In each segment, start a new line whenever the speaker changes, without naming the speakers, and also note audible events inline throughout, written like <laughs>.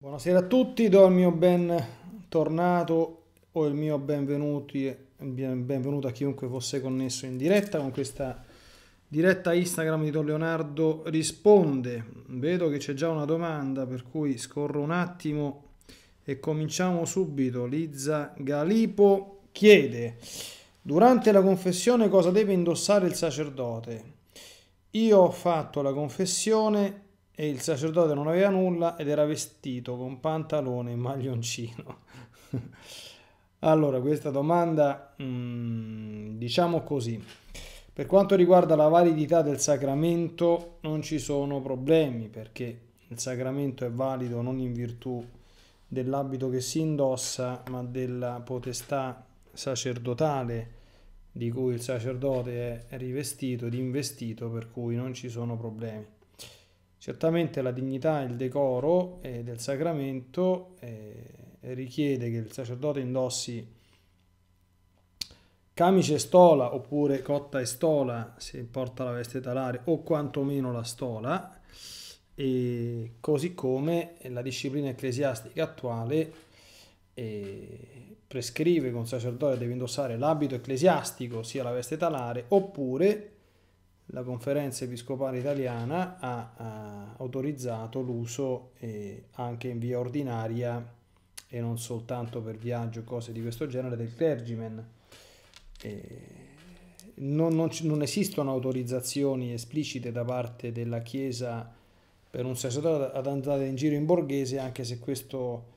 Buonasera a tutti, do il mio ben tornato o il mio benvenuto a chiunque fosse connesso in diretta con questa diretta Instagram di Don Leonardo risponde. Vedo che c'è già una domanda per cui scorro un attimo e cominciamo subito. Lizza Galipo chiede Durante la confessione cosa deve indossare il sacerdote? Io ho fatto la confessione e il sacerdote non aveva nulla ed era vestito con pantalone e maglioncino. <laughs> allora, questa domanda, mm, diciamo così, per quanto riguarda la validità del sacramento non ci sono problemi perché il sacramento è valido non in virtù dell'abito che si indossa, ma della potestà sacerdotale di cui il sacerdote è rivestito ed investito, per cui non ci sono problemi. Certamente la dignità e il decoro eh, del sacramento eh, richiede che il sacerdote indossi camice e stola oppure cotta e stola se porta la veste talare o quantomeno la stola e così come la disciplina ecclesiastica attuale eh, prescrive che un sacerdote deve indossare l'abito ecclesiastico sia la veste talare oppure la Conferenza Episcopale Italiana ha, ha autorizzato l'uso eh, anche in via ordinaria e non soltanto per viaggio, cose di questo genere, del clergyman. Eh, non, non, non, esistono autorizzazioni esplicite da parte della Chiesa per un sacerdote ad andare in giro in borghese, anche se questo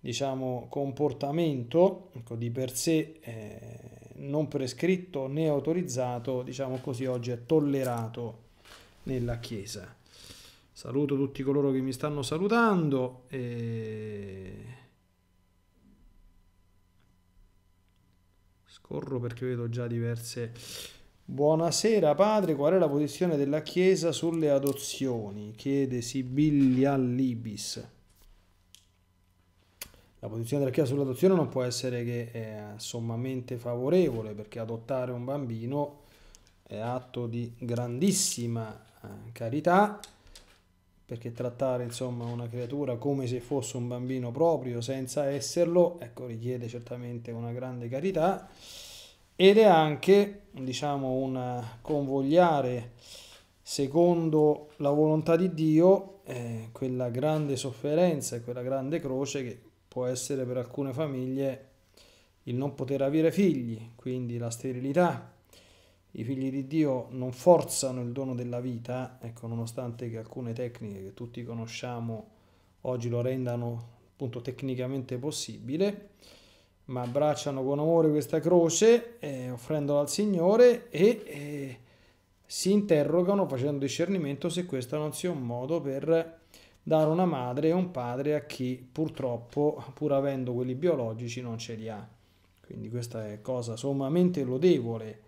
diciamo, comportamento ecco, di per sé eh, non prescritto né autorizzato, diciamo così, oggi è tollerato nella Chiesa. Saluto tutti coloro che mi stanno salutando. E... Scorro perché vedo già diverse. Buonasera padre, qual è la posizione della Chiesa sulle adozioni? Chiede Sibillia Libis. La posizione della Chiesa sull'adozione non può essere che eh, sommamente favorevole, perché adottare un bambino è atto di grandissima eh, carità, perché trattare insomma una creatura come se fosse un bambino proprio senza esserlo, ecco, richiede certamente una grande carità ed è anche diciamo un convogliare secondo la volontà di Dio eh, quella grande sofferenza e quella grande croce che può essere per alcune famiglie il non poter avere figli, quindi la sterilità. I figli di Dio non forzano il dono della vita, ecco, nonostante che alcune tecniche che tutti conosciamo oggi lo rendano appunto tecnicamente possibile, ma abbracciano con amore questa croce, eh, offrendola al Signore e eh, si interrogano facendo discernimento se questo non sia un modo per dare una madre e un padre a chi purtroppo, pur avendo quelli biologici, non ce li ha. Quindi questa è cosa sommamente lodevole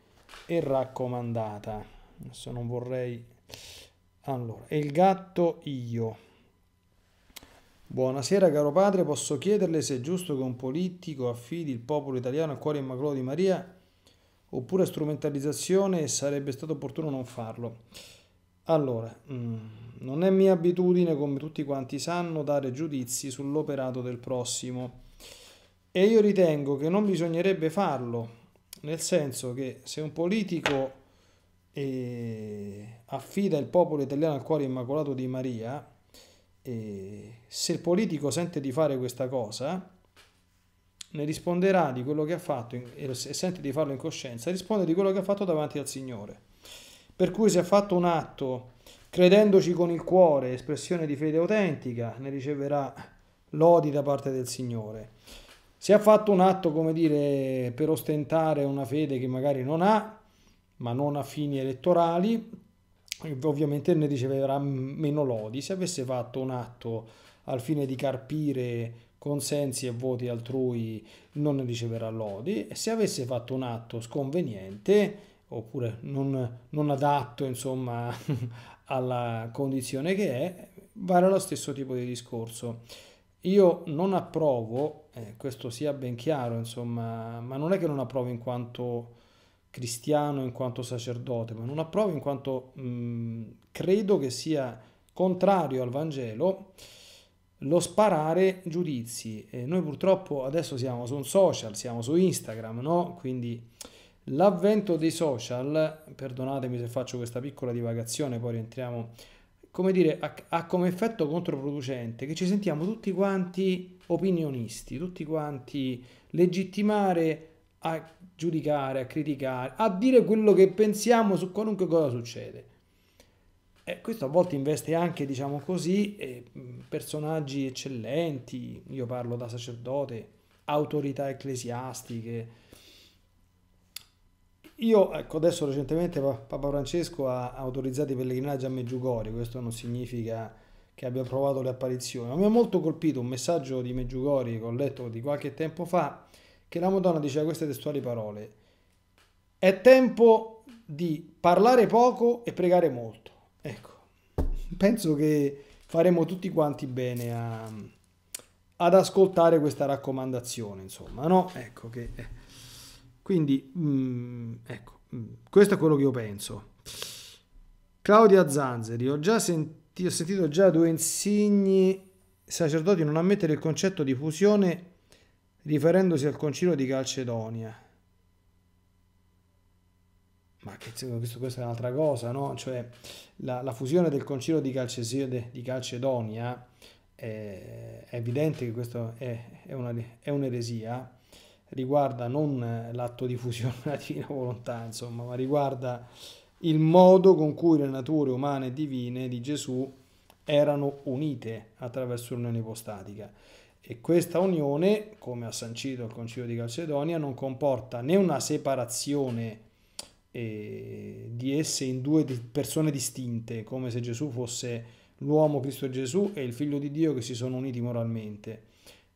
e raccomandata. Adesso non vorrei... Allora, e il gatto io. Buonasera caro padre, posso chiederle se è giusto che un politico affidi il popolo italiano al cuore immacolato di Maria oppure strumentalizzazione e sarebbe stato opportuno non farlo. Allora, mm, non è mia abitudine, come tutti quanti sanno, dare giudizi sull'operato del prossimo e io ritengo che non bisognerebbe farlo, nel senso che se un politico eh, affida il popolo italiano al cuore immacolato di Maria, eh, se il politico sente di fare questa cosa, ne risponderà di quello che ha fatto e sente di farlo in coscienza, risponde di quello che ha fatto davanti al Signore per cui se ha fatto un atto credendoci con il cuore, espressione di fede autentica, ne riceverà lodi da parte del Signore. Se ha fatto un atto, come dire, per ostentare una fede che magari non ha, ma non a fini elettorali, ovviamente ne riceverà meno lodi. Se avesse fatto un atto al fine di carpire consensi e voti altrui, non ne riceverà lodi. E se avesse fatto un atto sconveniente, oppure non, non adatto insomma <laughs> alla condizione che è, vale lo stesso tipo di discorso. Io non approvo, eh, questo sia ben chiaro, insomma, ma non è che non approvo in quanto cristiano, in quanto sacerdote, ma non approvo in quanto mh, credo che sia contrario al Vangelo lo sparare giudizi. E noi purtroppo adesso siamo su un social, siamo su Instagram, no? Quindi L'avvento dei social, perdonatemi se faccio questa piccola divagazione, poi rientriamo, come dire, ha, ha, come effetto controproducente che ci sentiamo tutti quanti opinionisti, tutti quanti legittimare a giudicare, a criticare, a dire quello che pensiamo su qualunque cosa succede. E eh, questo a volte investe anche, diciamo così, eh, personaggi eccellenti, io parlo da sacerdote, autorità ecclesiastiche, io, ecco, adesso recentemente Papa Francesco ha autorizzato i pellegrinaggi a Meggiugori, questo non significa che abbia provato le apparizioni, ma mi ha molto colpito un messaggio di Meggiugori che ho letto di qualche tempo fa, che la Madonna diceva queste testuali parole, è tempo di parlare poco e pregare molto. Ecco, <laughs> penso che faremo tutti quanti bene a, ad ascoltare questa raccomandazione, insomma, no? Ecco che eh, quindi, mh, mm, ecco, mh, mm, questo è quello che io penso. Claudia Zanzeri, ho già senti, ho sentito già due insigni sacerdoti non ammettere il concetto di fusione riferendosi al concilio di Calcedonia. Ma che, questo, questa è un'altra cosa, no? Cioè, la, la fusione del concilio di, Calceside, di Calcedonia è, eh, è, evidente che questa è, è, è un'eresia riguarda non eh, l'atto di fusione <laughs> della divina volontà, insomma, ma riguarda il modo con cui le nature umane e divine di Gesù erano unite attraverso l'unione ipostatica. E questa unione, come ha sancito il Concilio di Calcedonia, non comporta né una separazione eh, di esse in due persone distinte, come se Gesù fosse l'uomo Cristo Gesù e il Figlio di Dio che si sono uniti moralmente.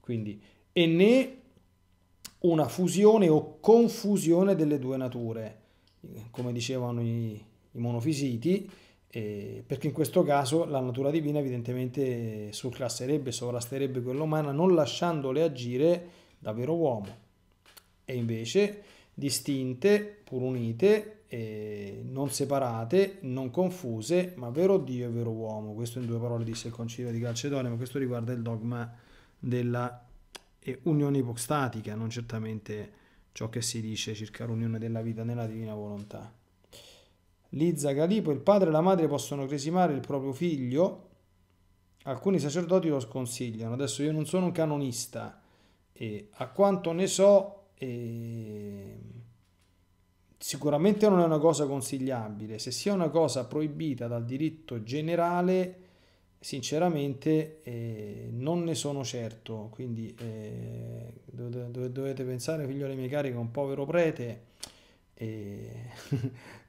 Quindi, e né una fusione o confusione delle due nature, come dicevano i, i monofisiti, eh, perché in questo caso la natura divina evidentemente surclasserebbe, sovrasterebbe quella umana, non lasciandole agire da vero uomo, e invece distinte, pur unite, eh, non separate, non confuse, ma vero Dio e vero uomo. Questo in due parole disse il Concilio di Calcedonia, ma questo riguarda il dogma della e unione ipostatica, non certamente ciò che si dice circa l'unione della vita nella divina volontà. Lizza Calipo, il padre e la madre possono cresimare il proprio figlio, alcuni sacerdoti lo sconsigliano, adesso io non sono un canonista, e a quanto ne so eh, sicuramente non è una cosa consigliabile, se sia una cosa proibita dal diritto generale sinceramente eh, non ne sono certo, quindi eh, dovete, dovete, pensare, figlio alle mie cari, che un povero prete eh,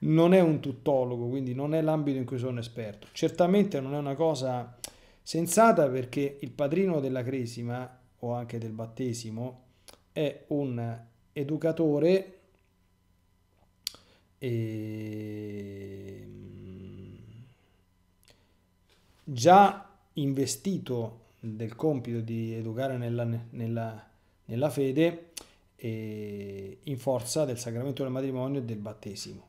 <laughs> non è un tuttologo, quindi non è l'ambito in cui sono esperto. Certamente non è una cosa sensata perché il padrino della cresima o anche del battesimo è un educatore. E già investito del compito di educare nella, nella, nella fede eh, in forza del sacramento del matrimonio e del battesimo.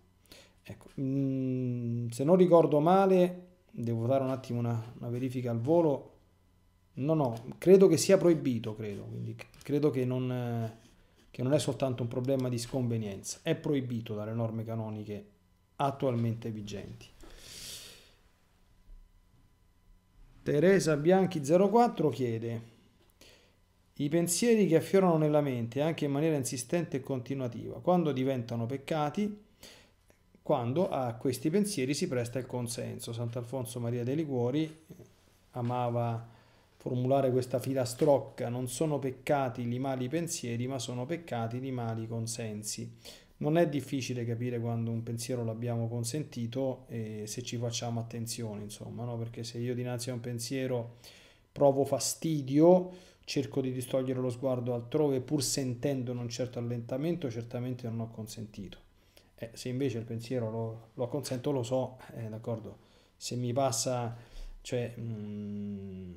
Ecco, mm, se non ricordo male, devo fare un attimo una, una, verifica al volo. No, no, credo che sia proibito, credo, quindi credo che non, che non è soltanto un problema di sconvenienza, è proibito dalle norme canoniche attualmente vigenti. Teresa Bianchi04 chiede i pensieri che affiorano nella mente anche in maniera insistente e continuativa, quando diventano peccati, quando a questi pensieri si presta il consenso. Sant'Alfonso Maria dei Liguori eh, amava formulare questa filastrocca, non sono peccati i mali pensieri, ma sono peccati i mali consensi. Non è difficile capire quando un pensiero l'abbiamo consentito e se ci facciamo attenzione, insomma, no? perché se io dinanzi a un pensiero provo fastidio, cerco di distogliere lo sguardo altrove, pur sentendo un certo allentamento, certamente non ho consentito. Eh, se invece il pensiero lo, lo consento, lo so, eh, d'accordo? Se mi passa, cioè, mh, mm,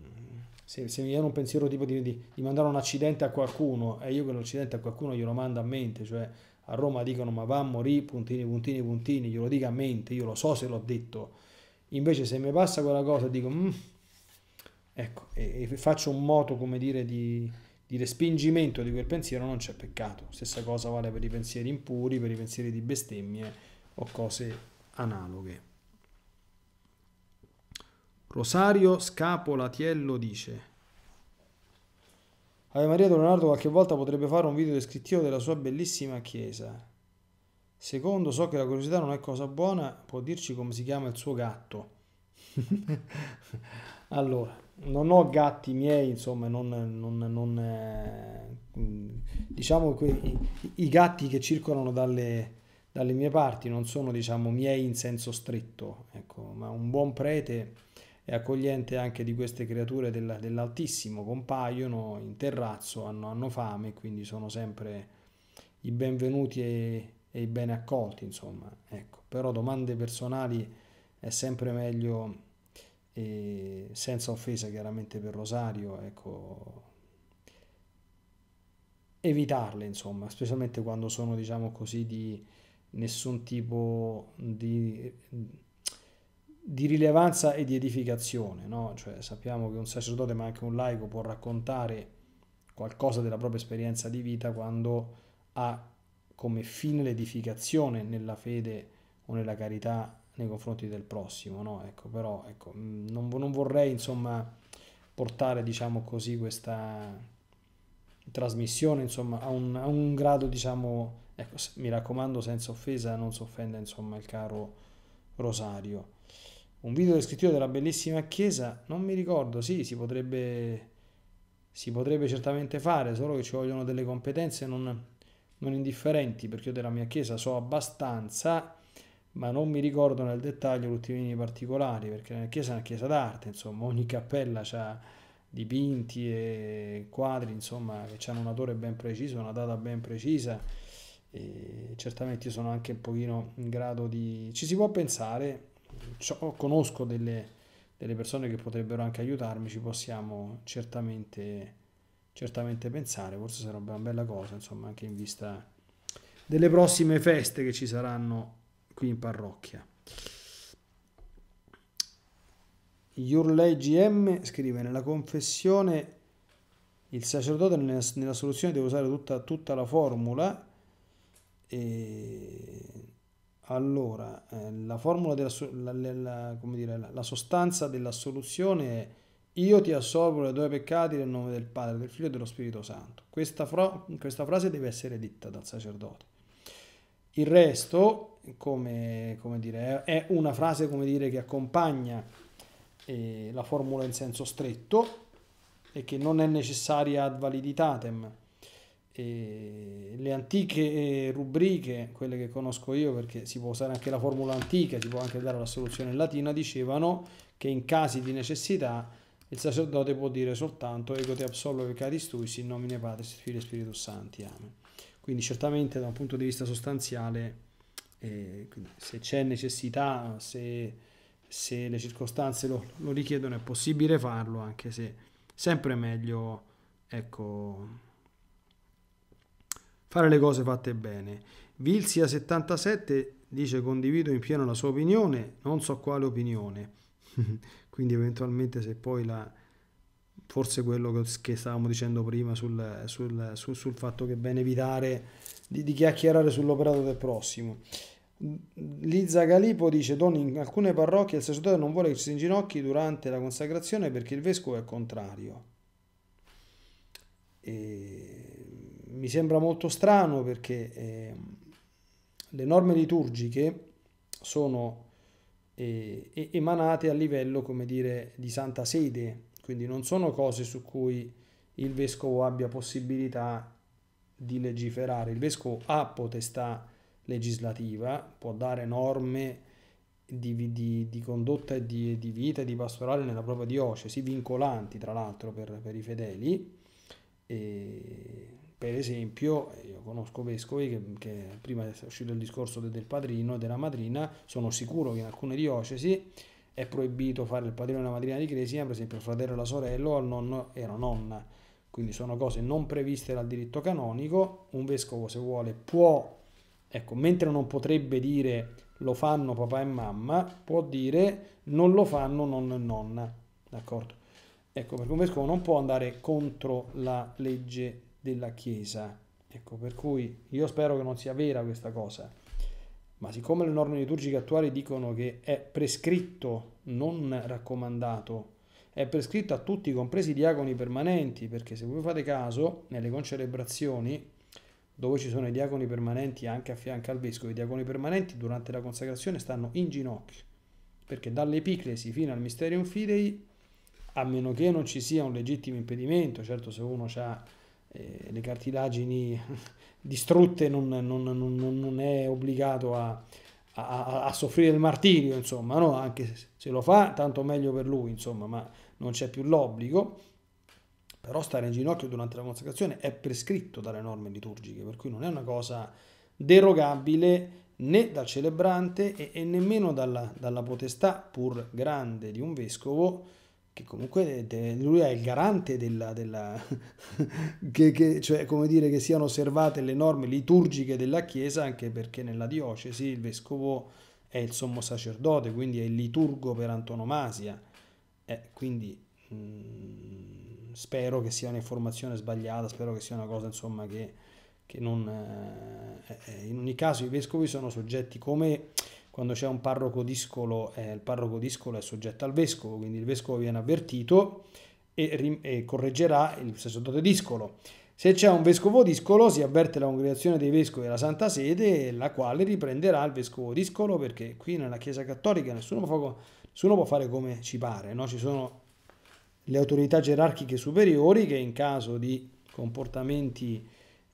se, se, mi viene un pensiero tipo di, di, di mandare un accidente a qualcuno e eh, io quell'accidente a qualcuno glielo mando a mente, cioè a Roma dicono ma va a morire, puntini, puntini, puntini, glielo dico a mente, io lo so se l'ho detto. Invece se mi passa quella cosa dico, mm, ecco, e, e, faccio un moto, come dire, di, di respingimento di quel pensiero, non c'è peccato. Stessa cosa vale per i pensieri impuri, per i pensieri di bestemmie o cose analoghe. Rosario Scapola Tiello dice Ave Maria Leonardo qualche volta potrebbe fare un video descrittivo della sua bellissima chiesa. Secondo, so che la curiosità non è cosa buona, può dirci come si chiama il suo gatto. <laughs> allora, non ho gatti miei, insomma, non, non, non eh, diciamo que- i, i, gatti che circolano dalle, dalle mie parti non sono, diciamo, miei in senso stretto, ecco, ma un buon prete e accogliente anche di queste creature del, dell'Altissimo, compaiono in terrazzo, hanno, hanno, fame, quindi sono sempre i benvenuti e, e i ben accolti, insomma. Ecco. Però domande personali è sempre meglio, eh, senza offesa chiaramente per Rosario, ecco, evitarle, insomma, specialmente quando sono, diciamo così, di nessun tipo di di rilevanza e di edificazione, no? cioè, sappiamo che un sacerdote ma anche un laico può raccontare qualcosa della propria esperienza di vita quando ha come fine l'edificazione nella fede o nella carità nei confronti del prossimo, no? ecco, però ecco, mm, non, non, vorrei insomma portare diciamo così questa trasmissione insomma a un, a un grado diciamo ecco, mi raccomando senza offesa non si offenda insomma il caro Rosario un video descrittivo della bellissima chiesa, non mi ricordo, sì, si potrebbe, si potrebbe certamente fare, solo che ci vogliono delle competenze non, non indifferenti, perché io della mia chiesa so abbastanza, ma non mi ricordo nel dettaglio gli ultimi particolari, perché la chiesa è una chiesa d'arte, insomma, ogni cappella ha dipinti e quadri, insomma, che hanno un autore ben preciso, una data ben precisa, e certamente io sono anche un pochino in grado di... ci si può pensare, conosco delle, delle, persone che potrebbero anche aiutarmi, ci possiamo certamente, certamente pensare, forse sarebbe una bella cosa, insomma, anche in vista delle prossime feste che ci saranno qui in parrocchia. Yurlei GM scrive nella confessione il sacerdote nella, nella soluzione deve usare tutta, tutta la formula e allora, eh, la formula della la, la, dire, la, la sostanza dell'assoluzione è io ti assolvo dai tuoi peccati nel nome del Padre, del Figlio e dello Spirito Santo. Questa, fra questa frase deve essere detta dal sacerdote. Il resto, come, come dire, è una frase dire, che accompagna eh, la formula in senso stretto e che non è necessaria ad validitatem le antiche eh, rubriche, quelle che conosco io perché si può usare anche la formula antica, si può anche dare la soluzione in latina, dicevano che in casi di necessità il sacerdote può dire soltanto ego te absolve caris tui, in nomine padre, Figlio e Spirito Santi. Amen. Quindi certamente da un punto di vista sostanziale, eh, se c'è necessità, se, se, le circostanze lo, lo richiedono, è possibile farlo, anche se sempre meglio, ecco fare le cose fatte bene. Vilsia77 dice condivido in pieno la sua opinione, non so quale opinione, <laughs> quindi eventualmente se poi la, forse quello che stavamo dicendo prima sul, sul, sul, sul fatto che è bene evitare di, di chiacchierare sull'operato del prossimo. Lizza Galipo dice: Don, in alcune parrocchie il sacerdote non vuole che ci si inginocchi durante la consacrazione perché il vescovo è contrario. E mi sembra molto strano perché eh, le norme liturgiche sono eh, emanate a livello, come dire, di santa sede, quindi non sono cose su cui il vescovo abbia possibilità di legiferare. Il vescovo ha potestà legislativa, può dare norme di, di, di condotta e di, di, vita e di pastorale nella propria diocesi, vincolanti tra l'altro per, per i fedeli. E per esempio, io conosco vescovi che, che prima è uscito il discorso del padrino e della madrina, sono sicuro che in alcune diocesi è proibito fare il padrino e la madrina di cresima, per esempio il fratello e la sorella o il nonno e la nonna. Quindi sono cose non previste dal diritto canonico. Un vescovo, se vuole, può, ecco, mentre non potrebbe dire lo fanno papà e mamma, può dire non lo fanno nonno e nonna. D'accordo? Ecco, perché un vescovo non può andare contro la legge della Chiesa. Ecco, per cui io spero che non sia vera questa cosa, ma siccome le norme liturgiche attuali dicono che è prescritto, non raccomandato, è prescritto a tutti, compresi i diaconi permanenti, perché se voi fate caso, nelle concelebrazioni, dove ci sono i diaconi permanenti anche a fianco al vescovo, i diaconi permanenti durante la consacrazione stanno in ginocchio, perché dall'epiclesi fino al Mysterium Fidei, a meno che non ci sia un legittimo impedimento, certo se uno ha eh, le cartilagini <laughs> distrutte non, non, non, non, è obbligato a, a, a, soffrire il martirio, insomma, no? anche se lo fa, tanto meglio per lui, insomma, ma non c'è più l'obbligo. Però stare in ginocchio durante la consacrazione è prescritto dalle norme liturgiche, per cui non è una cosa derogabile né dal celebrante e, e nemmeno dalla, dalla potestà pur grande di un vescovo che comunque lui è il garante della, della <laughs> che, che, cioè come dire che siano osservate le norme liturgiche della Chiesa anche perché nella diocesi il vescovo è il sommo sacerdote quindi è il liturgo per antonomasia eh, quindi mh, mm, spero che sia un'informazione sbagliata spero che sia una cosa insomma che, che non eh, eh in ogni caso i vescovi sono soggetti come quando c'è un parroco discolo, eh, il parroco discolo è soggetto al vescovo, quindi il vescovo viene avvertito e, e correggerà il sacerdote discolo. Se c'è un vescovo discolo si avverte la congregazione dei vescovi della Santa Sede, la quale riprenderà il vescovo discolo, perché qui nella Chiesa Cattolica nessuno può, nessuno può fare come ci pare, no? ci sono le autorità gerarchiche superiori che in caso di comportamenti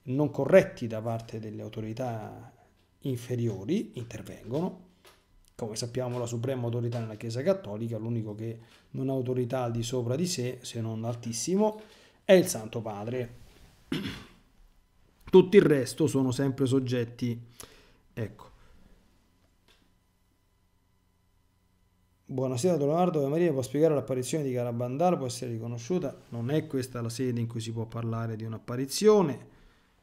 non corretti da parte delle autorità inferiori intervengono come sappiamo la suprema autorità nella Chiesa Cattolica, l'unico che non ha autorità al di sopra di sé, se non altissimo, è il Santo Padre. <clears throat> Tutto il resto sono sempre soggetti... Ecco. Buonasera Don Leonardo e Maria, può spiegare l'apparizione di Carabandar? Può essere riconosciuta? Non è questa la sede in cui si può parlare di un'apparizione,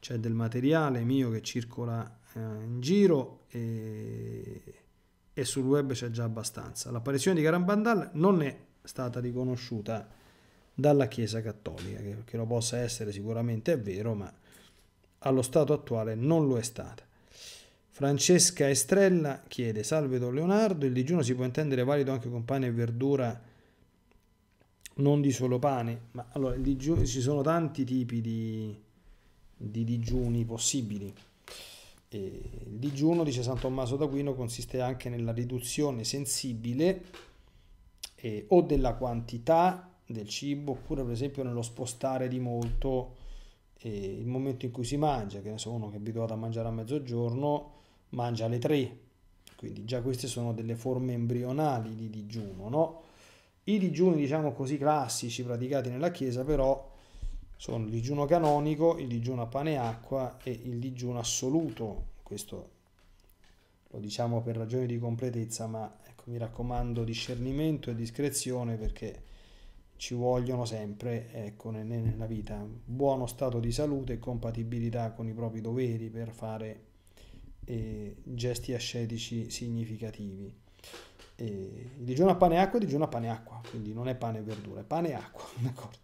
c'è del materiale mio che circola eh, in giro e e sul web c'è già abbastanza. L'apparizione di Garambandal non è stata riconosciuta dalla Chiesa Cattolica, che, che lo possa essere sicuramente è vero, ma allo stato attuale non lo è stata. Francesca Estrella chiede: Salve Don Leonardo, il digiuno si può intendere valido anche con pane e verdura, non di solo pane. Ma allora, digiuno, ci sono tanti tipi di, di digiuni possibili il digiuno, dice San Tommaso d'Aquino, consiste anche nella riduzione sensibile eh, o della quantità del cibo, oppure per esempio nello spostare di molto eh, il momento in cui si mangia, che ne so, uno che è abituato a mangiare a mezzogiorno mangia alle tre. quindi già queste sono delle forme embrionali di digiuno, no? I digiuni, diciamo così, classici praticati nella Chiesa però sono il digiuno canonico, il digiuno a pane e acqua e il digiuno assoluto. Questo lo diciamo per ragioni di completezza, ma ecco, mi raccomando discernimento e discrezione perché ci vogliono sempre ecco, nella vita. Buono stato di salute e compatibilità con i propri doveri per fare eh, gesti ascetici significativi. E il digiuno a pane e acqua è digiuno a pane e acqua, quindi non è pane e verdura, è pane e acqua, <laughs> d'accordo?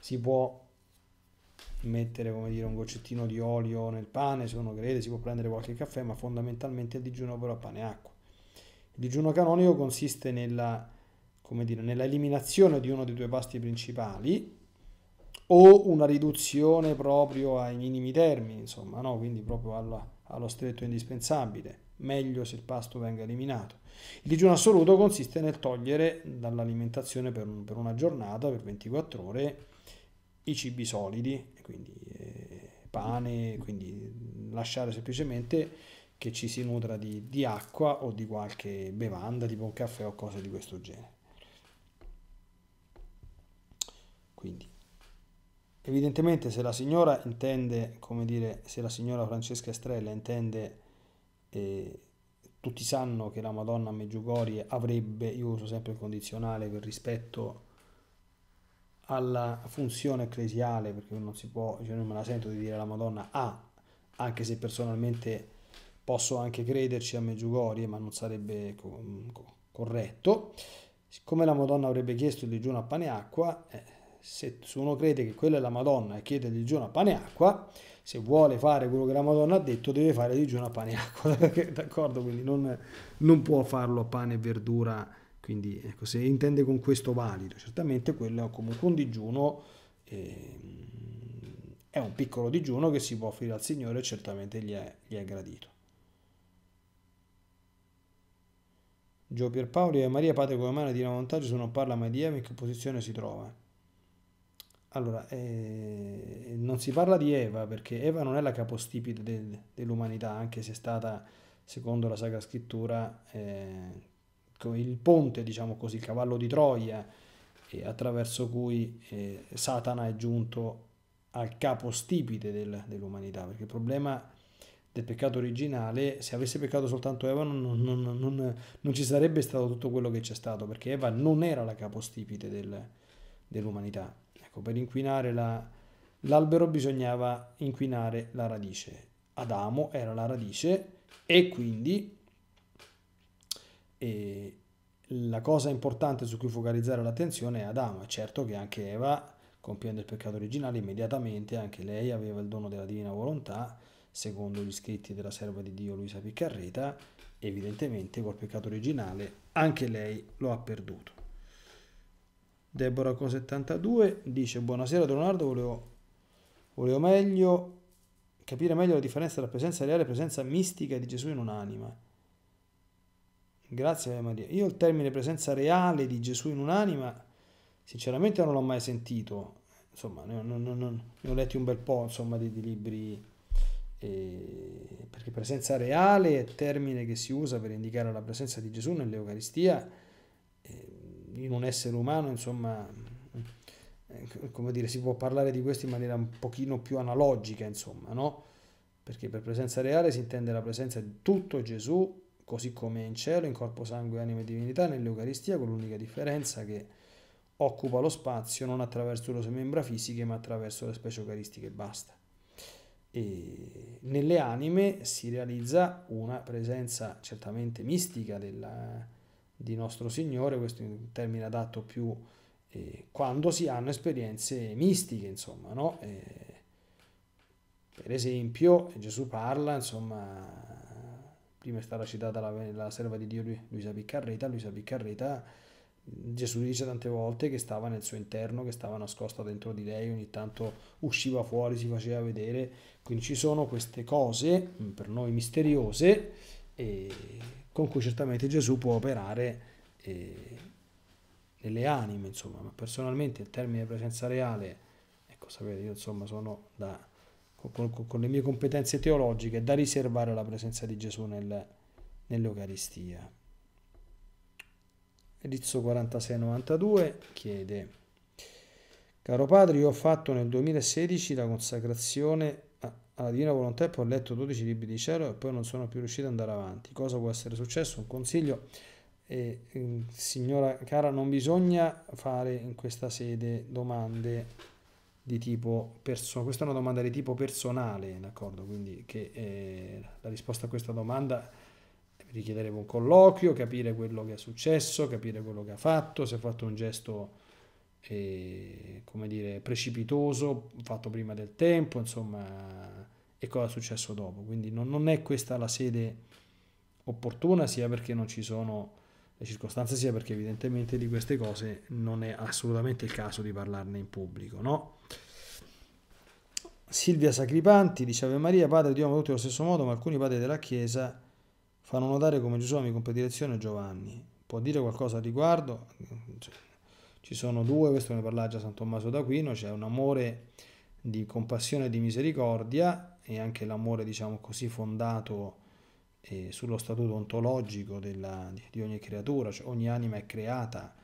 Si può mettere come dire, un goccettino di olio nel pane, se uno crede si può prendere qualche caffè, ma fondamentalmente il digiuno però a pane e acqua. Il digiuno canonico consiste nella, come dire, nell'eliminazione di uno dei due pasti principali o una riduzione proprio ai minimi termini, insomma, no? quindi proprio alla, allo stretto indispensabile, meglio se il pasto venga eliminato. Il digiuno assoluto consiste nel togliere dall'alimentazione per, per una giornata, per 24 ore, i cibi solidi quindi eh, pane, quindi lasciare semplicemente che ci si nutra di, di acqua o di qualche bevanda, tipo un caffè o cose di questo genere. Quindi, evidentemente se la signora intende, come dire, se la signora Francesca Estrella intende, eh, tutti sanno che la Madonna Meggiugorie avrebbe, io uso sempre il condizionale per rispetto alla funzione ecclesiale, perché non si può, cioè non me la sento di dire la Madonna A, ah, anche se personalmente posso anche crederci a Meggiugorie, ma non sarebbe co- co- corretto. Siccome la Madonna avrebbe chiesto il digiuno a pane e acqua, eh, se uno crede che quella è la Madonna e chiede il digiuno a pane e acqua, se vuole fare quello che la Madonna ha detto, deve fare il digiuno a pane e acqua, <laughs> d'accordo? Quindi non, non può farlo a pane e verdura quindi ecco, se intende con questo valido, certamente quello è comunque un digiuno, eh, è un piccolo digiuno che si può offrire al Signore e certamente gli è, gli è gradito. Gio Pierpaoli e eh, Maria Padre come mano di una Montaggio se non parla mai di Eva in che posizione si trova? Allora, eh, non si parla di Eva perché Eva non è la capostipite del, dell'umanità, anche se è stata, secondo la Sacra Scrittura, eh, Esatto, il ponte, diciamo così, il cavallo di Troia, attraverso cui eh, Satana è giunto al capostipite del, dell'umanità, perché il problema del peccato originale, se avesse peccato soltanto Eva non, non, non, non ci sarebbe stato tutto quello che c'è stato, perché Eva non era la capostipite del, dell'umanità. Ecco, per inquinare la, l'albero bisognava inquinare la radice. Adamo era la radice e quindi e la cosa importante su cui focalizzare l'attenzione è Adamo, è certo che anche Eva, compiendo il peccato originale, immediatamente anche lei aveva il dono della divina volontà, secondo gli scritti della serva di Dio Luisa Piccarreta, evidentemente col peccato originale anche lei lo ha perduto. Deborah con 72 dice buonasera Leonardo, volevo, volevo meglio capire meglio la differenza tra presenza reale e presenza mistica di Gesù in un'anima. Grazie Maria. Io il termine presenza reale di Gesù in un'anima, sinceramente non l'ho mai sentito. Insomma, ne ho, non, non, ne ho letti un bel po' insomma, di, di libri. Eh, perché presenza reale è termine che si usa per indicare la presenza di Gesù nell'Eucaristia in un essere umano, insomma, eh, come dire, si può parlare di questo in maniera un pochino più analogica, insomma, no? Perché per presenza reale si intende la presenza di tutto Gesù così come in cielo, in corpo, sangue, anima e divinità, nell'Eucaristia, con l'unica differenza che occupa lo spazio non attraverso le sue membra fisiche, ma attraverso le specie eucaristiche e basta. E nelle anime si realizza una presenza certamente mistica della, di nostro Signore, questo è un termine adatto più eh, quando si hanno esperienze mistiche, insomma, no? Eh, per esempio Gesù parla, insomma, prima è stata citata la, la serva di Dio Luisa Piccarreta, Luisa Piccarreta Gesù dice tante volte che stava nel suo interno, che stava nascosta dentro di lei, ogni tanto usciva fuori, si faceva vedere, quindi ci sono queste cose mm, per noi misteriose con cui certamente Gesù può operare eh, nelle anime, insomma, ma personalmente il termine presenza reale, ecco sapete, io insomma sono da con, con, le mie competenze teologiche da riservare alla presenza di Gesù nel, nell'Eucaristia. Rizzo 4692 chiede, caro padre, io ho fatto nel 2016 la consacrazione alla Divina Volontà e poi ho letto 12 libri di cielo e poi non sono più riuscito ad andare avanti. Cosa può essere successo? Un consiglio. Eh, signora cara, non bisogna fare in questa sede domande di tipo perso- questa è una domanda di tipo personale, d'accordo? Quindi che, eh, la risposta a questa domanda richiederebbe un colloquio, capire quello che è successo, capire quello che ha fatto, se ha fatto un gesto, eh, come dire, precipitoso, fatto prima del tempo, insomma, e cosa è successo dopo. Quindi non, non è questa la sede opportuna, sia perché non ci sono le circostanze, sia perché evidentemente di queste cose non è assolutamente il caso di parlarne in pubblico, no? Silvia Sacripanti dice Ave Maria, Padre, Dio ama tutti allo stesso modo, ma alcuni padri della Chiesa fanno notare come Gesù ami con predilezione Giovanni. Può dire qualcosa al riguardo? Cioè, ci sono due, questo ne parla già San Tommaso d'Aquino, c'è cioè un amore di compassione e di misericordia e anche l'amore, diciamo così, fondato eh, sullo statuto ontologico della, di ogni creatura, cioè ogni anima è creata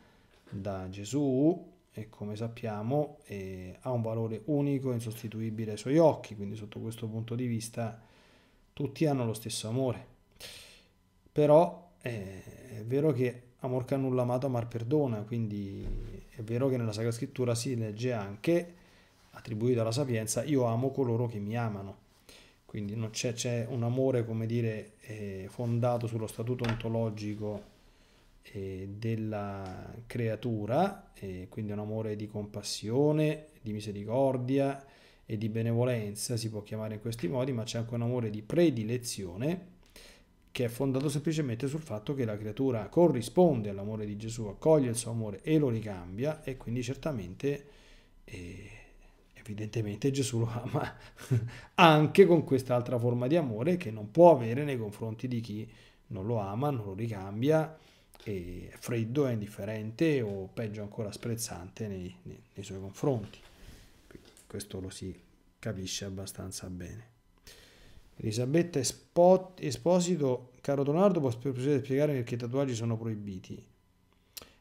da Gesù e come sappiamo eh, ha un valore unico e insostituibile ai suoi occhi, quindi sotto questo punto di vista tutti hanno lo stesso amore. Però eh, è vero che amor che nulla amato amar perdona, quindi è vero che nella Sacra Scrittura si legge anche, attribuito alla sapienza, io amo coloro che mi amano. Quindi non c'è, un amore, come dire, eh, fondato sullo statuto ontologico eh, della creatura, eh, quindi un amore di compassione, di misericordia e di benevolenza, si può chiamare in questi modi, ma c'è anche un amore di predilezione che è fondato semplicemente sul fatto che la creatura corrisponde all'amore di Gesù, accoglie il suo amore e lo ricambia e quindi certamente eh, evidentemente Gesù lo ama <laughs> anche con quest'altra forma di amore che non può avere nei confronti di chi non lo ama, non lo ricambia e freddo, è indifferente o peggio ancora sprezzante nei, nei, nei suoi confronti. Questo lo si capisce abbastanza bene. Elisabetta Espot, Esposito, caro Donardo, posso per spiegare perché i tatuaggi sono proibiti?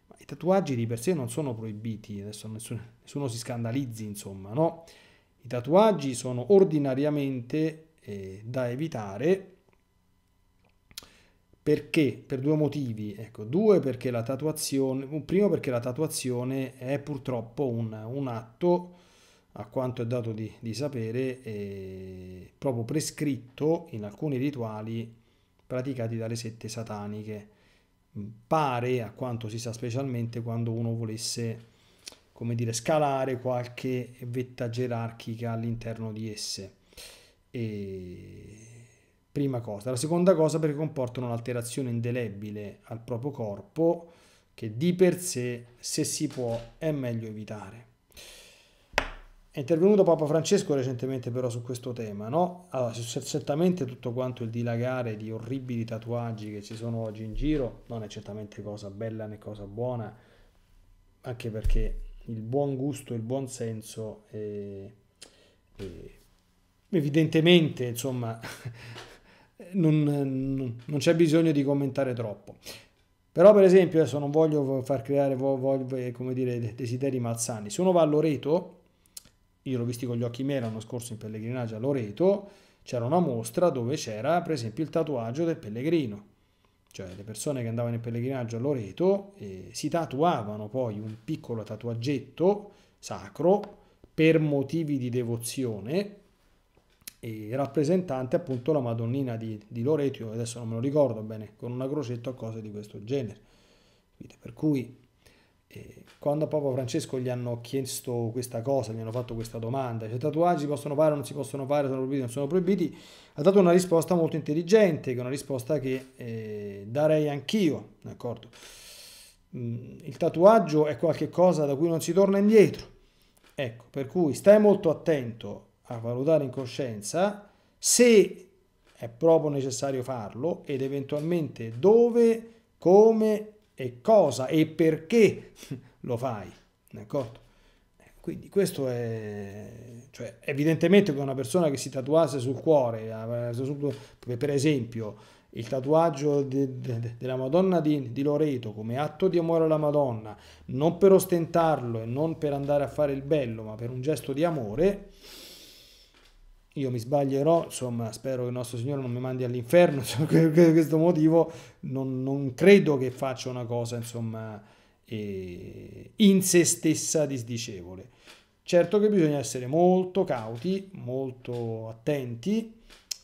Ma I tatuaggi di per sé non sono proibiti, adesso nessuno, nessuno si scandalizzi, insomma, no? I tatuaggi sono ordinariamente eh, da evitare perché? Per due motivi. Ecco, due perché la tatuazione, un primo perché la tatuazione è purtroppo un, un atto, a quanto è dato di, di sapere, eh, proprio prescritto in alcuni rituali praticati dalle sette sataniche. Mm, pare, a quanto si sa specialmente, quando uno volesse, come dire, scalare qualche vetta gerarchica all'interno di esse. E Prima cosa. La seconda cosa perché comportano un'alterazione indelebile al proprio corpo che di per sé, se si può, è meglio evitare. È intervenuto Papa Francesco recentemente però su questo tema, no? Allora, certamente tutto quanto il dilagare di orribili tatuaggi che ci sono oggi in giro non è certamente cosa bella né cosa buona, anche perché il buon gusto, il buon senso, è, eh, è eh, evidentemente, insomma, <laughs> non, non, c'è bisogno di commentare troppo. Però per esempio, adesso non voglio far creare voglio, eh, come dire, desideri malsani. Se uno va a Loreto, io l'ho visto con gli occhi miei l'anno scorso in pellegrinaggio a Loreto, c'era una mostra dove c'era per esempio il tatuaggio del pellegrino. Cioè le persone che andavano in pellegrinaggio a Loreto eh, si tatuavano poi un piccolo tatuaggetto sacro per motivi di devozione e rappresentante appunto la Madonnina di, di Loretio, adesso non me lo ricordo bene, con una crocetta o cose di questo genere. Per cui eh, quando a Papa Francesco gli hanno chiesto questa cosa, gli hanno fatto questa domanda, cioè tatuaggi possono fare o non si possono fare, sono proibiti o non sono proibiti, ha dato una risposta molto intelligente, che è una risposta che eh, darei anch'io, d'accordo? Mm, il tatuaggio è qualcosa da cui non si torna indietro, ecco, per cui stai molto attento a valutare in coscienza se è proprio necessario farlo ed eventualmente dove, come e cosa e perché <laughs> lo fai, d'accordo? Eh, quindi questo è, cioè, evidentemente che una persona che si tatuasse sul cuore, eh, per esempio il tatuaggio de, de, de, della Madonna di, di, Loreto come atto di amore alla Madonna, non per ostentarlo e non per andare a fare il bello, ma per un gesto di amore, io mi sbaglierò, insomma spero che il nostro Signore non mi mandi all'inferno, per <laughs> questo motivo non, non, credo che faccia una cosa insomma eh, in se stessa disdicevole. Certo che bisogna essere molto cauti, molto attenti,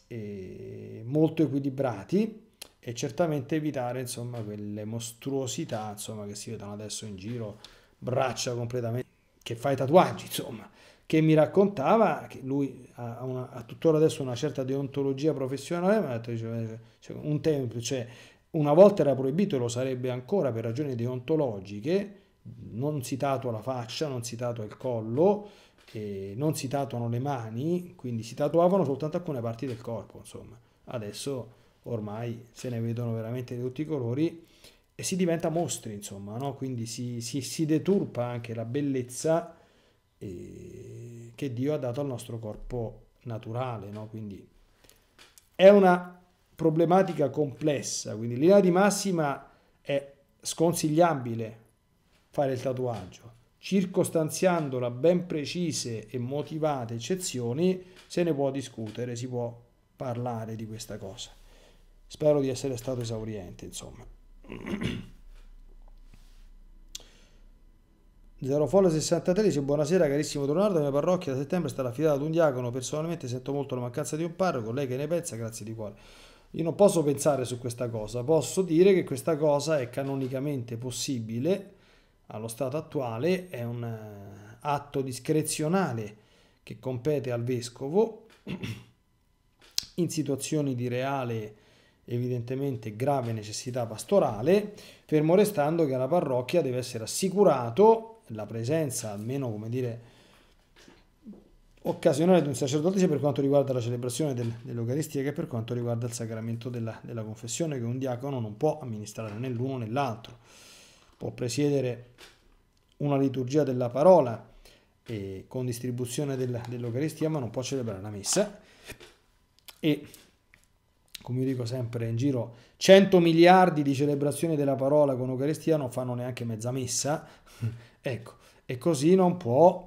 eh, molto equilibrati e certamente evitare insomma quelle mostruosità insomma che si vedono adesso in giro, braccia completamente, che fa i tatuaggi insomma che mi raccontava che lui ha, una, ha tuttora adesso una certa deontologia professionale, ma detto, eh, cioè, un tempo, cioè, una volta era proibito e lo sarebbe ancora per ragioni deontologiche, non si tatua la faccia, non si tatua il collo, non si tatuano le mani, quindi si tatuavano soltanto alcune parti del corpo, insomma. Adesso ormai se ne vedono veramente di tutti i colori e si diventa mostri, insomma, no? quindi si, si, si deturpa anche la bellezza eh, che Dio ha dato al nostro corpo naturale, no? Quindi è una problematica complessa, quindi linea di massima è sconsigliabile fare il tatuaggio, circostanziando la ben precise e motivate eccezioni se ne può discutere, si può parlare di questa cosa. Spero di essere stato esauriente, insomma. <clears throat> Zero Folle 63, buonasera carissimo Leonardo, la mia parrocchia da settembre è stata affidata ad un diacono, personalmente sento molto la mancanza di un parroco, lei che ne pensa, grazie di cuore. Io non posso pensare su questa cosa, posso dire che questa cosa è canonicamente possibile, allo stato attuale è un eh, atto discrezionale che compete al vescovo <clears throat> in situazioni di reale evidentemente grave necessità pastorale, fermo restando che alla parrocchia deve essere assicurato la presenza, almeno come dire, occasionale di un sacerdote sia per quanto riguarda la celebrazione del, dell'Eucaristia che per quanto riguarda il sacramento della, della, confessione, che un diacono non può amministrare né l'uno né l'altro. Può presiedere una liturgia della parola eh, con distribuzione del, dell'Eucaristia, ma non può celebrare la messa. E come io dico sempre in giro, 100 miliardi di celebrazioni della parola con Eucaristia non fanno neanche mezza messa, <laughs> ecco, e così non può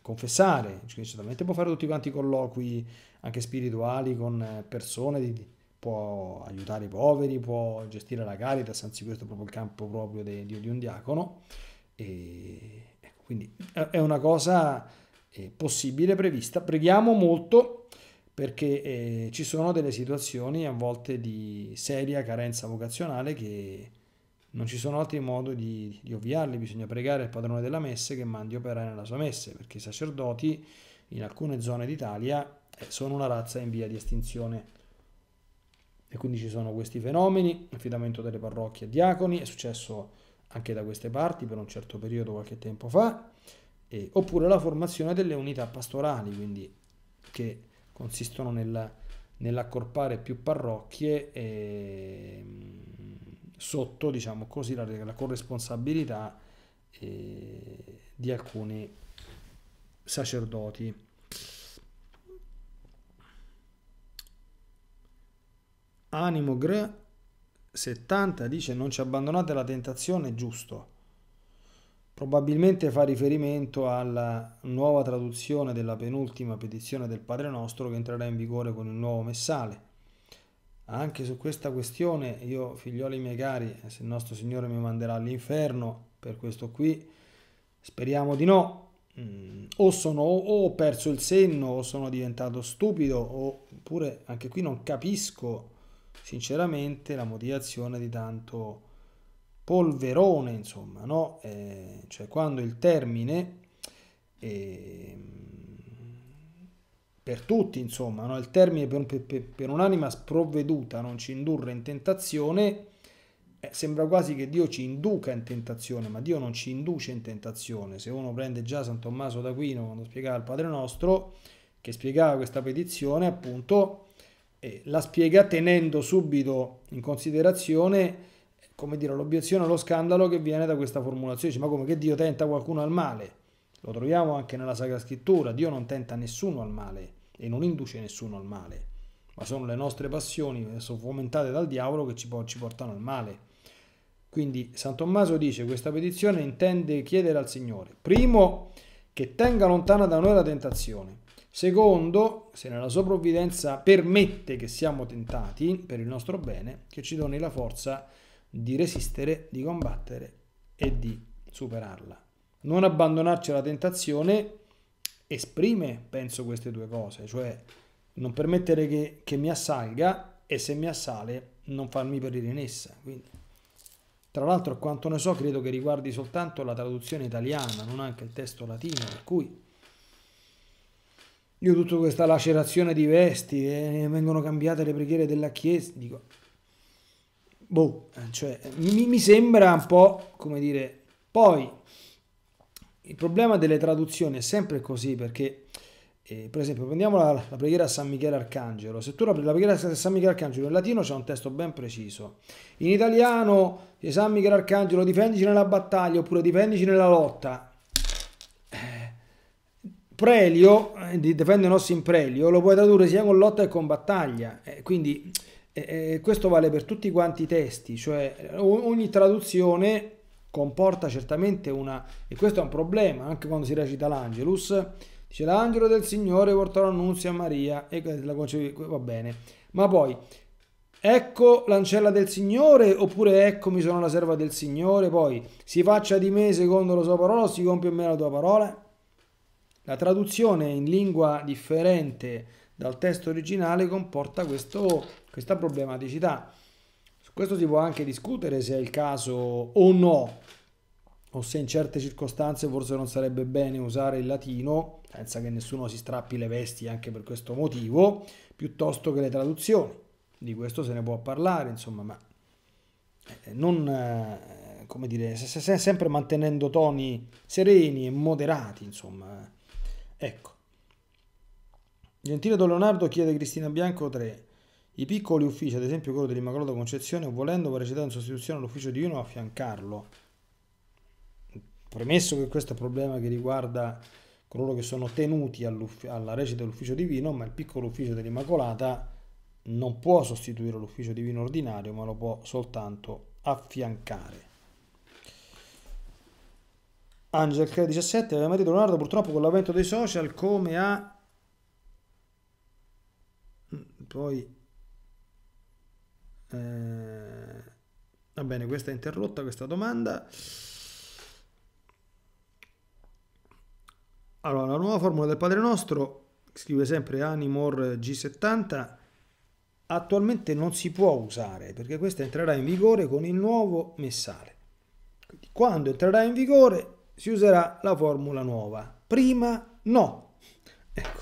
confessare, quindi cioè, certamente può fare tutti quanti i colloqui anche spirituali con eh, persone, di, può aiutare i poveri, può gestire la caritas, anzi questo è proprio il campo proprio di, di un diacono, e, ecco, quindi è una cosa eh, possibile, prevista, preghiamo molto perché eh, ci sono delle situazioni a volte di seria carenza vocazionale che non ci sono altri modi di, di ovviarli, bisogna pregare il padrone della messe che mandi operai nella sua messe, perché i sacerdoti in alcune zone d'Italia eh, sono una razza in via di estinzione. E quindi ci sono questi fenomeni, affidamento delle parrocchie a diaconi, è successo anche da queste parti per un certo periodo qualche tempo fa, e, oppure la formazione delle unità pastorali, quindi che consistono nel, nell'accorpare più parrocchie e, mm, sotto, diciamo così, la, la corresponsabilità eh, di alcuni sacerdoti. Animo Gr 70 dice non ci abbandonate alla tentazione, giusto probabilmente fa riferimento alla nuova traduzione della penultima petizione del Padre Nostro che entrerà in vigore con il nuovo messale. Anche su questa questione io, figlioli miei cari, se il nostro Signore mi manderà all'inferno per questo qui, speriamo di no, mm, o, sono, o ho perso il senno o sono diventato stupido oppure anche qui non capisco sinceramente la motivazione di tanto polverone, insomma, no? Eh, cioè quando il termine eh, per tutti, insomma, no? il termine per, per, per un'anima sprovveduta non ci indurre in tentazione, eh, sembra quasi che Dio ci induca in tentazione, ma Dio non ci induce in tentazione. Se uno prende già San Tommaso d'Aquino quando spiegava il Padre Nostro, che spiegava questa petizione, appunto, eh, la spiega tenendo subito in considerazione come dire, l'obiezione allo scandalo che viene da questa formulazione. Dice, ma come che Dio tenta qualcuno al male? Lo troviamo anche nella Sacra Scrittura, Dio non tenta nessuno al male e non induce nessuno al male, ma sono le nostre passioni fomentate dal diavolo che ci, ci portano al male. Quindi San Tommaso dice questa petizione intende chiedere al Signore, primo, che tenga lontana da noi la tentazione, Secondo, se nella sua provvidenza permette che siamo tentati per il nostro bene, che ci doni la forza di di resistere, di combattere e di superarla. Non abbandonarci alla tentazione esprime, penso, queste due cose, cioè non permettere che, che mi assalga e se mi assale non farmi perire in essa. Quindi, tra l'altro, a quanto ne so, credo che riguardi soltanto la traduzione italiana, non anche il testo latino, per cui io tutta questa lacerazione di vesti, eh, vengono cambiate le preghiere della Chiesa, dico, boh, cioè, mi, mi sembra un po' come dire... Poi il problema delle traduzioni è sempre così perché... Eh, per esempio, prendiamo la, la, preghiera a San Michele Arcangelo. Se tu apri la preghiera a San Michele Arcangelo in latino c'è un testo ben preciso. In italiano, eh, San Michele Arcangelo, difendici nella battaglia oppure difendici nella lotta. Eh, prelio, eh, difende nos in prelio, lo puoi tradurre sia con lotta che con battaglia. Eh, quindi e questo vale per tutti quanti i testi, cioè ogni traduzione comporta certamente una, e questo è un problema anche quando si recita l'Angelus, dice l'angelo del Signore portò l'annunzio a Maria e la concepì, va bene, ma poi ecco l'ancella del Signore oppure eccomi sono la serva del Signore, poi si faccia di me secondo la sua parola o si compie in me la tua parola? La traduzione in lingua differente dal testo originale comporta questo questa problematicità. Su questo si può anche discutere se è il caso o no, o se in certe circostanze forse non sarebbe bene usare il latino, senza che nessuno si strappi le vesti anche per questo motivo, piuttosto che le traduzioni. Di questo se ne può parlare, insomma, ma eh, non, eh, come dire, sempre mantenendo toni sereni e moderati, insomma. Eh. Ecco. Gentile Don Leonardo chiede Cristina Bianco 3. I piccoli uffici, ad esempio quello dell'Immacolata Concezione, volendo può recitare in sostituzione l'ufficio divino o affiancarlo. Premesso che questo è un problema che riguarda coloro che sono tenuti alla recita dell'ufficio divino, ma il piccolo ufficio dell'Immacolata non può sostituire l'ufficio divino ordinario, ma lo può soltanto affiancare. Angel Care 17, Ave Maria Leonardo, purtroppo con l'avvento dei social, come ha mm, poi eh, va bene, questa è interrotta, questa domanda. Allora, la nuova formula del Padre Nostro, scrive sempre Animor G70, attualmente non si può usare perché questa entrerà in vigore con il nuovo messale. Quindi, quando entrerà in vigore si userà la formula nuova. Prima no. Ecco.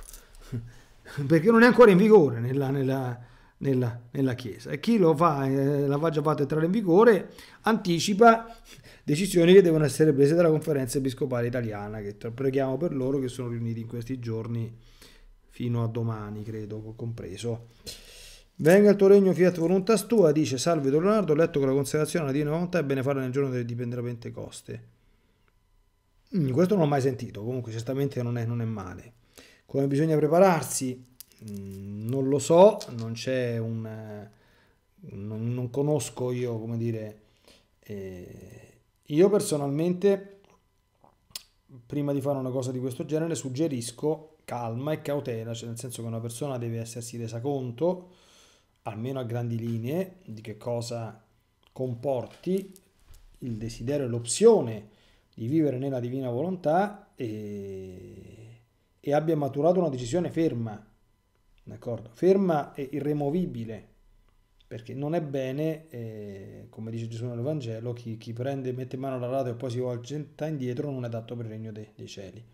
<laughs> perché non è ancora in vigore nella, nella, nella, nella Chiesa. E chi lo fa, eh, la fa già fatta entrare in vigore, anticipa decisioni che devono essere prese dalla conferenza episcopale italiana, che preghiamo per loro, che sono riuniti in questi giorni fino a domani, credo, compreso. Venga il tuo regno, fiat voluntas tua, dice Salve Don Leonardo, ho letto che la consacrazione alla divina volontà è bene benefarla nel giorno del dipendere a Pentecoste. Mm, questo non l'ho mai sentito, comunque certamente non è, non è male. Come bisogna prepararsi Mm, non lo so, non c'è un... Eh, non, non, conosco io, come dire... Eh, io personalmente, prima di fare una cosa di questo genere, suggerisco calma e cautela, cioè nel senso che una persona deve essersi resa conto, almeno a grandi linee, di che cosa comporti il desiderio e l'opzione di vivere nella divina volontà e, e abbia maturato una decisione ferma d'accordo? Ferma e irremovibile, perché non è bene, eh, come dice Gesù nel Vangelo, chi, chi prende, mette in mano la rata e poi si volta indietro non è adatto per il regno de, dei cieli.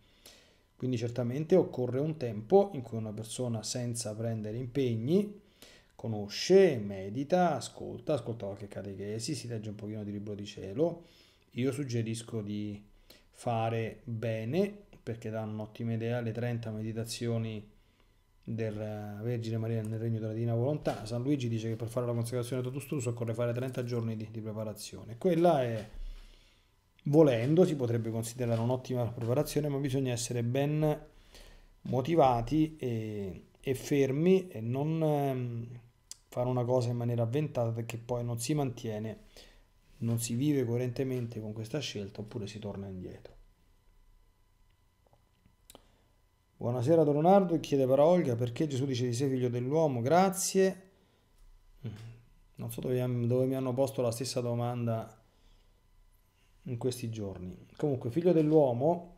Quindi certamente occorre un tempo in cui una persona senza prendere impegni conosce, medita, ascolta, ascolta qualche catechesi, si legge un pochino di libro di cielo. Io suggerisco di fare bene perché danno un'ottima idea le 30 meditazioni della eh, Vergine Maria nel regno della Divina Volontà, San Luigi dice che per fare la consacrazione a Totustus occorre fare 30 giorni di, di preparazione. Quella è, volendo, si potrebbe considerare un'ottima preparazione, ma bisogna essere ben motivati e, e fermi e non ehm, fare una cosa in maniera avventata perché poi non si mantiene, non si vive coerentemente con questa scelta oppure si torna indietro. Buonasera Don Leonardo, chiede per Olga perché Gesù dice di sé figlio dell'uomo, grazie. Non so dove, dove mi hanno posto la stessa domanda in questi giorni. Comunque, figlio dell'uomo,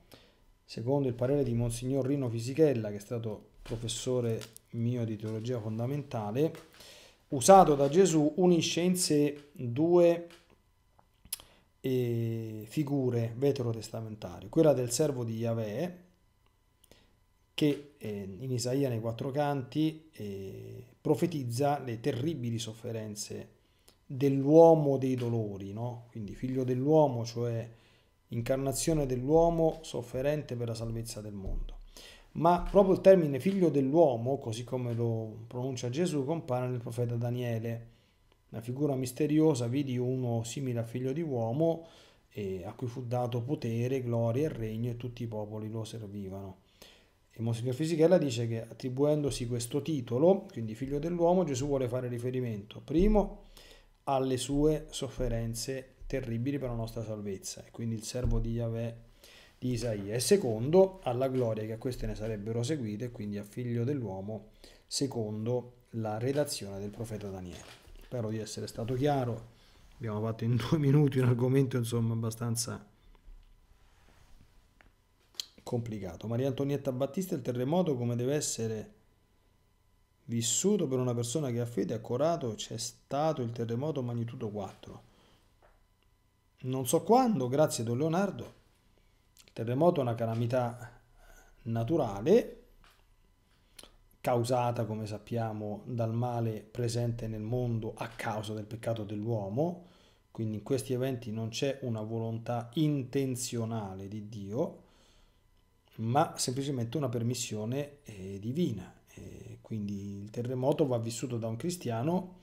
secondo il parere di Monsignor Rino Fisichella, che è stato professore mio di teologia fondamentale, usato da Gesù unisce in sé due eh, figure figure veterotestamentali, quella del servo di Yahweh, che eh, in Isaia nei quattro canti eh, profetizza le terribili sofferenze dell'uomo dei dolori, no? quindi figlio dell'uomo, cioè incarnazione dell'uomo sofferente per la salvezza del mondo. Ma proprio il termine figlio dell'uomo, così come lo pronuncia Gesù, compare nel profeta Daniele, una figura misteriosa, vidi uno simile a figlio di uomo, eh, a cui fu dato potere, gloria e regno e tutti i popoli lo servivano. Il Monsignor Fisichella dice che attribuendosi questo titolo, quindi figlio dell'uomo, Gesù vuole fare riferimento, primo, alle sue sofferenze terribili per la nostra salvezza, e quindi il servo di Yahweh di Isaia, e secondo, alla gloria che a queste ne sarebbero seguite, quindi a figlio dell'uomo, secondo la redazione del profeta Daniele. Spero di essere stato chiaro, abbiamo fatto in due minuti un argomento insomma abbastanza complicato. Maria Antonietta Battista, il terremoto come deve essere vissuto per una persona che ha fede, a Corato c'è stato il terremoto magnitudo 4. Non so quando, grazie a Don Leonardo, il terremoto è una calamità naturale causata, come sappiamo, dal male presente nel mondo a causa del peccato dell'uomo, quindi in questi eventi non c'è una volontà intenzionale di Dio, ma semplicemente una permissione eh, divina. E eh, quindi il terremoto va vissuto da un cristiano,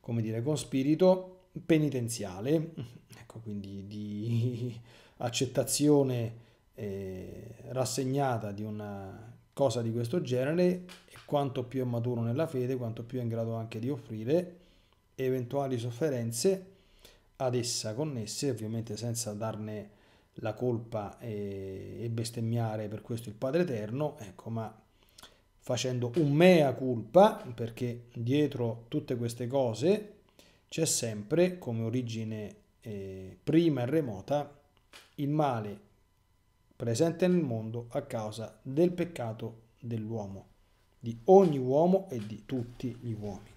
come dire, con spirito penitenziale, <laughs> ecco, quindi di <laughs> accettazione eh, rassegnata di una cosa di questo genere e quanto più è maturo nella fede, quanto più è in grado anche di offrire eventuali sofferenze ad essa connesse, ovviamente senza darne la colpa e, e bestemmiare per questo il Padre Eterno, ecco, ma facendo un mea culpa, perché dietro tutte queste cose c'è sempre come origine eh, prima e remota il male presente nel mondo a causa del peccato dell'uomo, di ogni uomo e di tutti gli uomini.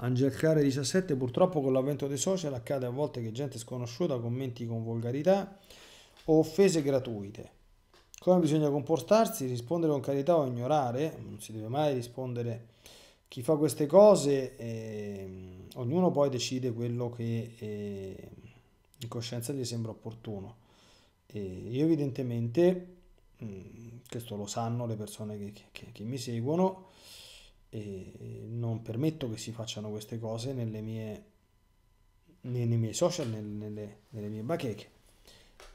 Angelcare 17 purtroppo con l'avvento dei social accade a volte che gente sconosciuta commenti con volgarità o offese gratuite. Come bisogna comportarsi? Rispondere con carità o ignorare? Non si deve mai rispondere. Chi fa queste cose, eh, ognuno poi decide quello che eh, in coscienza gli sembra opportuno. E io evidentemente, mh, mm, questo lo sanno le persone che, che, che mi seguono, e non permetto che si facciano queste cose nelle mie, nei, nei miei social, nel, nelle, nelle, mie bacheche.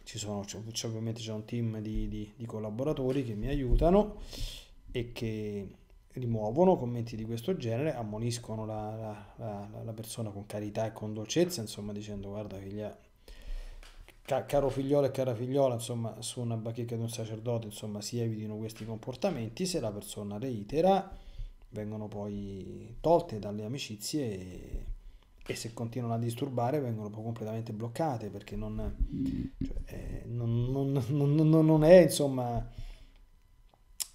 Ci sono, c'è, ovviamente c'è un team di, di, di collaboratori che mi aiutano e che rimuovono commenti di questo genere, ammoniscono la, la, la, la, persona con carità e con dolcezza, insomma, dicendo guarda figlia, ca, caro figliolo e cara figliola, insomma, su una bacheca di un sacerdote, insomma, si evitino questi comportamenti, se la persona reitera vengono poi tolte dalle amicizie e, e se continuano a disturbare vengono poi completamente bloccate perché non, cioè, eh, non, non, non è insomma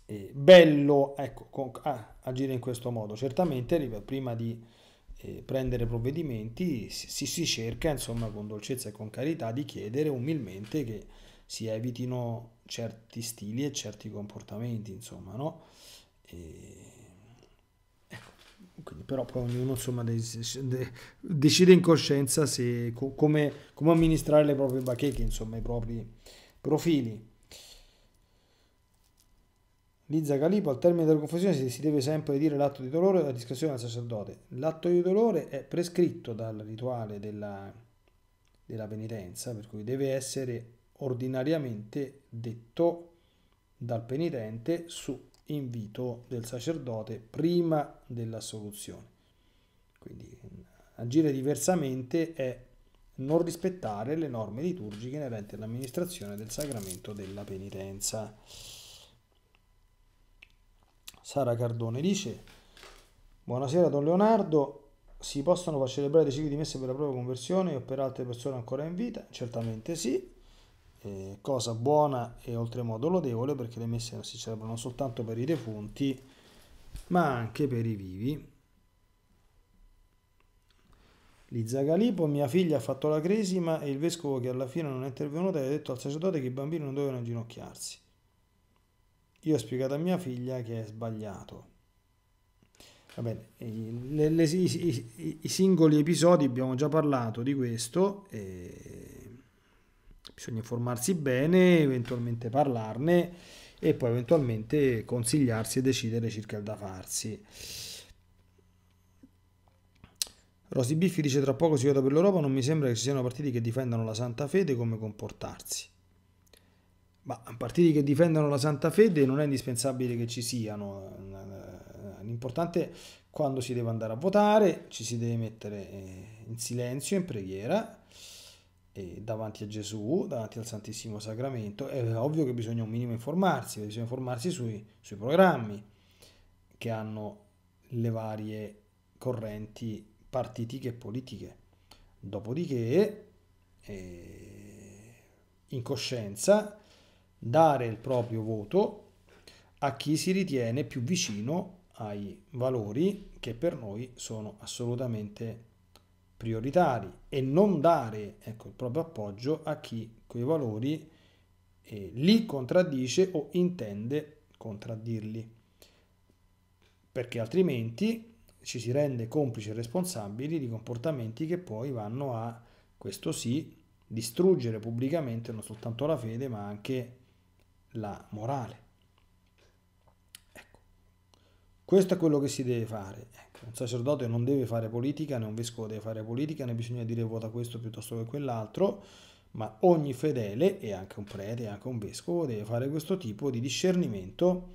eh, bello ecco, con, ah, agire in questo modo. Certamente prima di eh, prendere provvedimenti si, si cerca insomma con dolcezza e con carità di chiedere umilmente che si evitino certi stili e certi comportamenti insomma no? E quindi, però poi ognuno insomma, decide in coscienza se, come, come, amministrare le proprie bacheche, insomma i propri profili. Lizza Calipo, al termine della confessione si deve sempre dire l'atto di dolore a discrezione del sacerdote. L'atto di dolore è prescritto dal rituale della, della penitenza, per cui deve essere ordinariamente detto dal penitente su invito del sacerdote prima dell'assoluzione. Quindi agire diversamente è non rispettare le norme liturgiche inerenti all'amministrazione del sacramento della penitenza. Sara Cardone dice, buonasera Don Leonardo, si possono far celebrare dei cicli di messe per la propria conversione o per altre persone ancora in vita? Certamente sì, eh, cosa buona e oltremodo lodevole perché le messe non si celebrano soltanto per i defunti ma anche per i vivi. Lizza Galipo, mia figlia ha fatto la cresima e il vescovo che alla fine non è intervenuto aveva detto al sacerdote che i bambini non dovevano inginocchiarsi. Io ho spiegato a mia figlia che è sbagliato. Vabbè, i, i, i, i, singoli episodi abbiamo già parlato di questo. E bisogna informarsi bene, eventualmente parlarne e poi eventualmente consigliarsi e decidere circa il da farsi. Rosy Biffi dice tra poco si vota per l'Europa, non mi sembra che ci siano partiti che difendano la santa fede come comportarsi. Ma partiti che difendono la santa fede non è indispensabile che ci siano. L'importante è quando si deve andare a votare, ci si deve mettere eh, in silenzio, in preghiera davanti a Gesù, davanti al Santissimo Sacramento, è ovvio che bisogna un minimo informarsi, bisogna informarsi sui, sui programmi che hanno le varie correnti partitiche e politiche. Dopodiché, eh, in coscienza, dare il proprio voto a chi si ritiene più vicino ai valori che per noi sono assolutamente prioritari e non dare ecco, il proprio appoggio a chi quei valori eh, li contraddice o intende contraddirli, perché altrimenti ci si rende complici e responsabili di comportamenti che poi vanno a, questo sì, distruggere pubblicamente non soltanto la fede ma anche la morale. Questo è quello che si deve fare. Ecco, un sacerdote non deve fare politica, né un vescovo deve fare politica, né bisogna dire vota questo piuttosto che quell'altro, ma ogni fedele, e anche un prete, e anche un vescovo, deve fare questo tipo di discernimento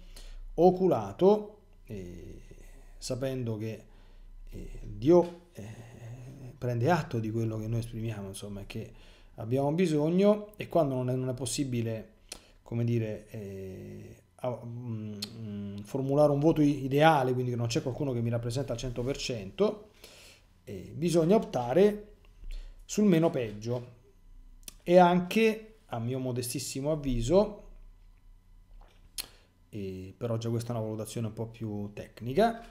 oculato, eh, sapendo che eh, Dio eh, prende atto di quello che noi esprimiamo, insomma, che abbiamo bisogno e quando non è, non è possibile, come dire, eh, Mm, mm, formulare un voto ideale, quindi che non c'è qualcuno che mi rappresenta al 100%, bisogna optare sul meno peggio e anche, a mio modestissimo avviso, però già questa è una valutazione un po' più tecnica,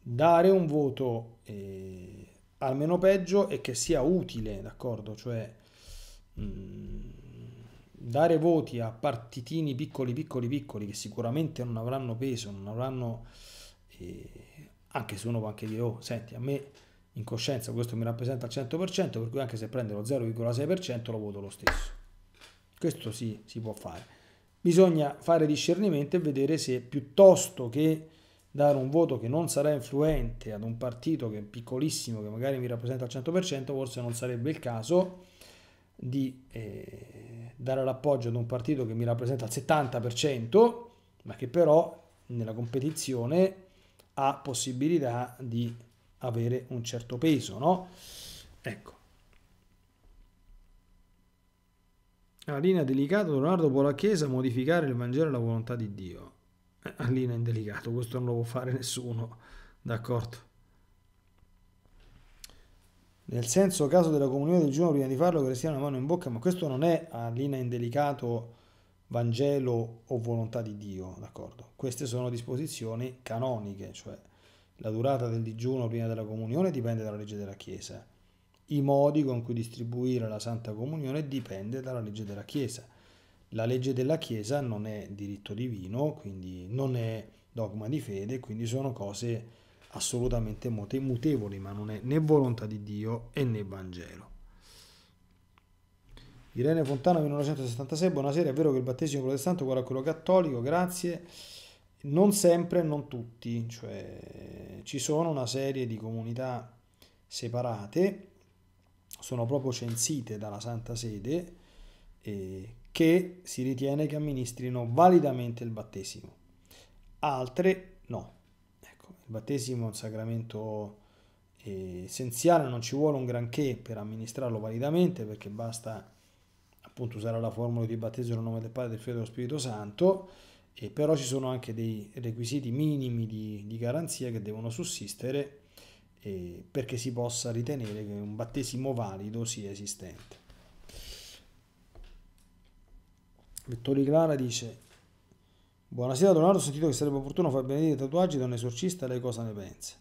dare un voto al meno peggio e che sia utile, d'accordo? Cioè... Mh, mm, dare voti a partitini piccoli, piccoli, piccoli, che sicuramente non avranno peso, non avranno... Eh, anche se uno può anche dire, oh, senti, a me in coscienza questo mi rappresenta al 100%, per cui anche se prende lo 0,6% lo voto lo stesso. Questo sì, si può fare. Bisogna fare discernimento e vedere se piuttosto che dare un voto che non sarà influente ad un partito che è piccolissimo, che magari mi rappresenta al 100%, forse non sarebbe il caso di... Eh, dare l'appoggio ad un partito che mi rappresenta il 70%, ma che però nella competizione ha possibilità di avere un certo peso, no? Ecco. La linea delicata, Leonardo può la Chiesa modificare il Vangelo e la volontà di Dio. Eh, la Alina indelicata, questo non lo può fare nessuno, d'accordo? nel senso caso della comunione del giorno prima di farlo che restiano una mano in bocca, ma questo non è a linea indelicato Vangelo o volontà di Dio, d'accordo? Queste sono disposizioni canoniche, cioè la durata del digiuno prima della comunione dipende dalla legge della Chiesa, i modi con cui distribuire la Santa Comunione dipende dalla legge della Chiesa. La legge della Chiesa non è diritto divino, quindi non è dogma di fede, quindi sono cose assolutamente mutevoli, ma non è né volontà di Dio e né Vangelo. Irene Fontana 1976, buonasera, è vero che il battesimo protestante uguale a quello cattolico, grazie. Non sempre, non tutti, cioè ci sono una serie di comunità separate, sono proprio censite dalla Santa Sede, eh, che si ritiene che amministrino validamente il battesimo. Altre no, il battesimo è un sacramento eh, essenziale, non ci vuole un granché per amministrarlo validamente perché basta appunto usare la formula di battesimo nel nome del Padre, del Figlio e dello Spirito Santo, e però ci sono anche dei requisiti minimi di, di garanzia che devono sussistere eh, perché si possa ritenere che un battesimo valido sia esistente. Vittorio Clara dice Buonasera Leonardo, ho sentito che sarebbe opportuno far benedire i tatuaggi da un esorcista, lei cosa ne pensa?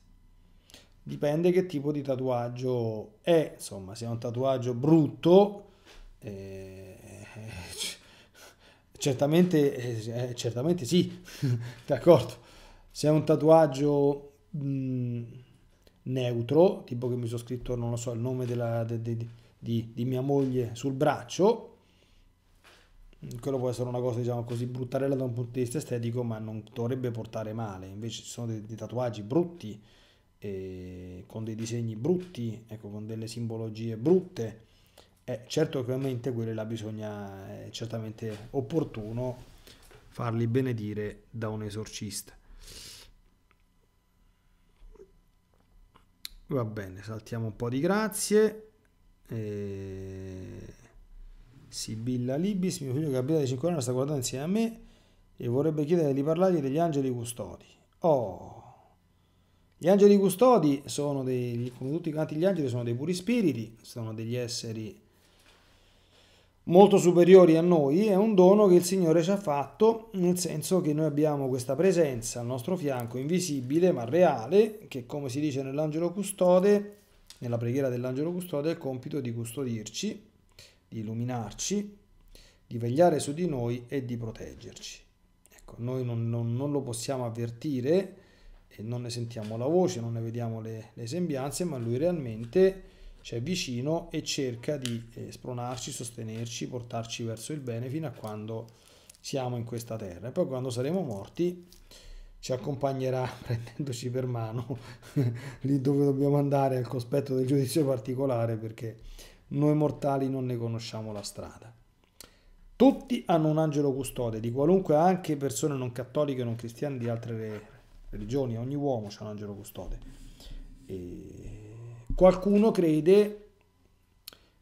Dipende che tipo di tatuaggio è, insomma, se è un tatuaggio brutto, eh, eh certamente, eh, certamente sì, <laughs> d'accordo. Se è un tatuaggio mh, mm, neutro, tipo che mi sono scritto, non lo so, il nome della, de, de, de, di, di mia moglie sul braccio, quello può essere una cosa diciamo così bruttarella da un punto di vista estetico ma non dovrebbe portare male invece ci sono dei, dei tatuaggi brutti eh, con dei disegni brutti ecco, con delle simbologie brutte eh, certo che ovviamente quelle là bisogna è eh, certamente opportuno farli benedire da un esorcista va bene saltiamo un po' di grazie eh Sibilla Libis, mio figlio Gabriele di 5 anni sta guardando insieme a me e vorrebbe chiedere di parlargli degli angeli custodi. Oh! Gli angeli custodi sono dei, come tutti quanti gli angeli, sono dei puri spiriti, sono degli esseri molto superiori a noi, è un dono che il Signore ci ha fatto, nel senso che noi abbiamo questa presenza al nostro fianco, invisibile ma reale, che come si dice nell'angelo custode, nella preghiera dell'angelo custode, è il compito di custodirci di illuminarci, di vegliare su di noi e di proteggerci. Ecco, noi non, non, non lo possiamo avvertire e non ne sentiamo la voce, non ne vediamo le, le sembianze, ma lui realmente c'è vicino e cerca di eh, spronarci, sostenerci, portarci verso il bene fino a quando siamo in questa terra. E poi quando saremo morti ci accompagnerà <laughs> prendendoci per mano <laughs> lì dove dobbiamo andare al cospetto del giudizio particolare perché noi mortali non ne conosciamo la strada. Tutti hanno un angelo custode, di qualunque anche persone non cattoliche, non cristiane, di altre religioni, ogni uomo ha un angelo custode. E qualcuno crede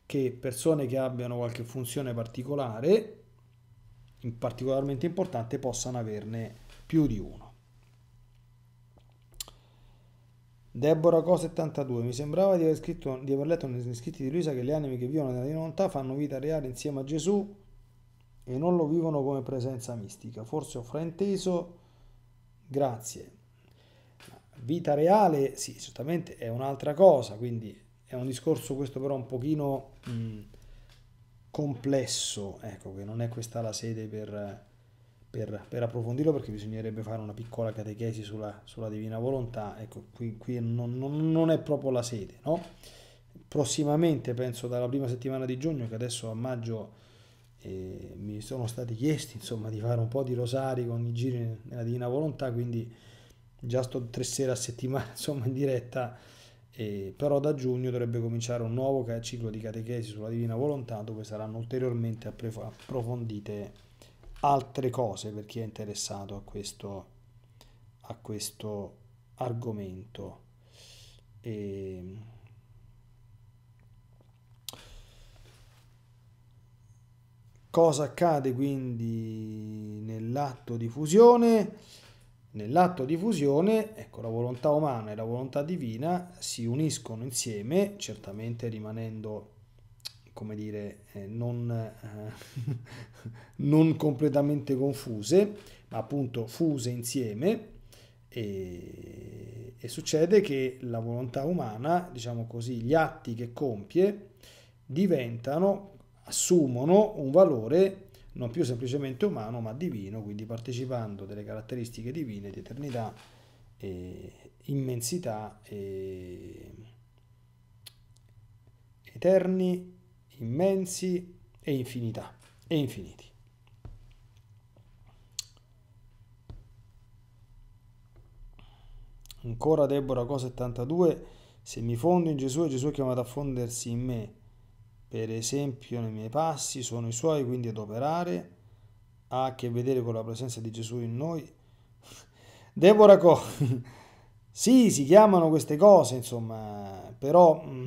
che persone che abbiano qualche funzione particolare, particolarmente importante, possano averne più di uno. Deborah Co 72 mi sembrava di aver, scritto, di aver letto negli scritti di Luisa che le anime che vivono nella divinità fanno vita reale insieme a Gesù e non lo vivono come presenza mistica forse ho frainteso grazie vita reale sì certamente è un'altra cosa quindi è un discorso questo però un pochino mh, mm, complesso ecco che non è questa la sede per per, per, approfondirlo perché bisognerebbe fare una piccola catechesi sulla, sulla divina volontà, ecco, qui, qui non, non, non, è proprio la sede, no? Prossimamente, penso dalla prima settimana di giugno, che adesso a maggio eh, mi sono stati chiesti, insomma, di fare un po' di rosari con i giri nella divina volontà, quindi già sto tre sere a settimana, <laughs> insomma, in diretta, eh, però da giugno dovrebbe cominciare un nuovo ciclo di catechesi sulla divina volontà, dove saranno ulteriormente approfondite altre cose per chi è interessato a questo, a questo argomento. E... Cosa accade quindi nell'atto di fusione? Nell'atto di fusione, ecco, la volontà umana e la volontà divina si uniscono insieme, certamente rimanendo come dire, eh, non, eh, <laughs> non, completamente confuse, ma appunto fuse insieme e, e, succede che la volontà umana, diciamo così, gli atti che compie diventano, assumono un valore non più semplicemente umano ma divino, quindi partecipando delle caratteristiche divine di eternità, e immensità e eterni immensi e infinità e infiniti. Ancora Deborah Co 72, se mi fondo in Gesù e Gesù è chiamato a fondersi in me, per esempio nei miei passi sono i suoi, quindi ad operare, ha a che vedere con la presenza di Gesù in noi. <laughs> Deborah Co, <laughs> sì, si chiamano queste cose, insomma, però... Mm,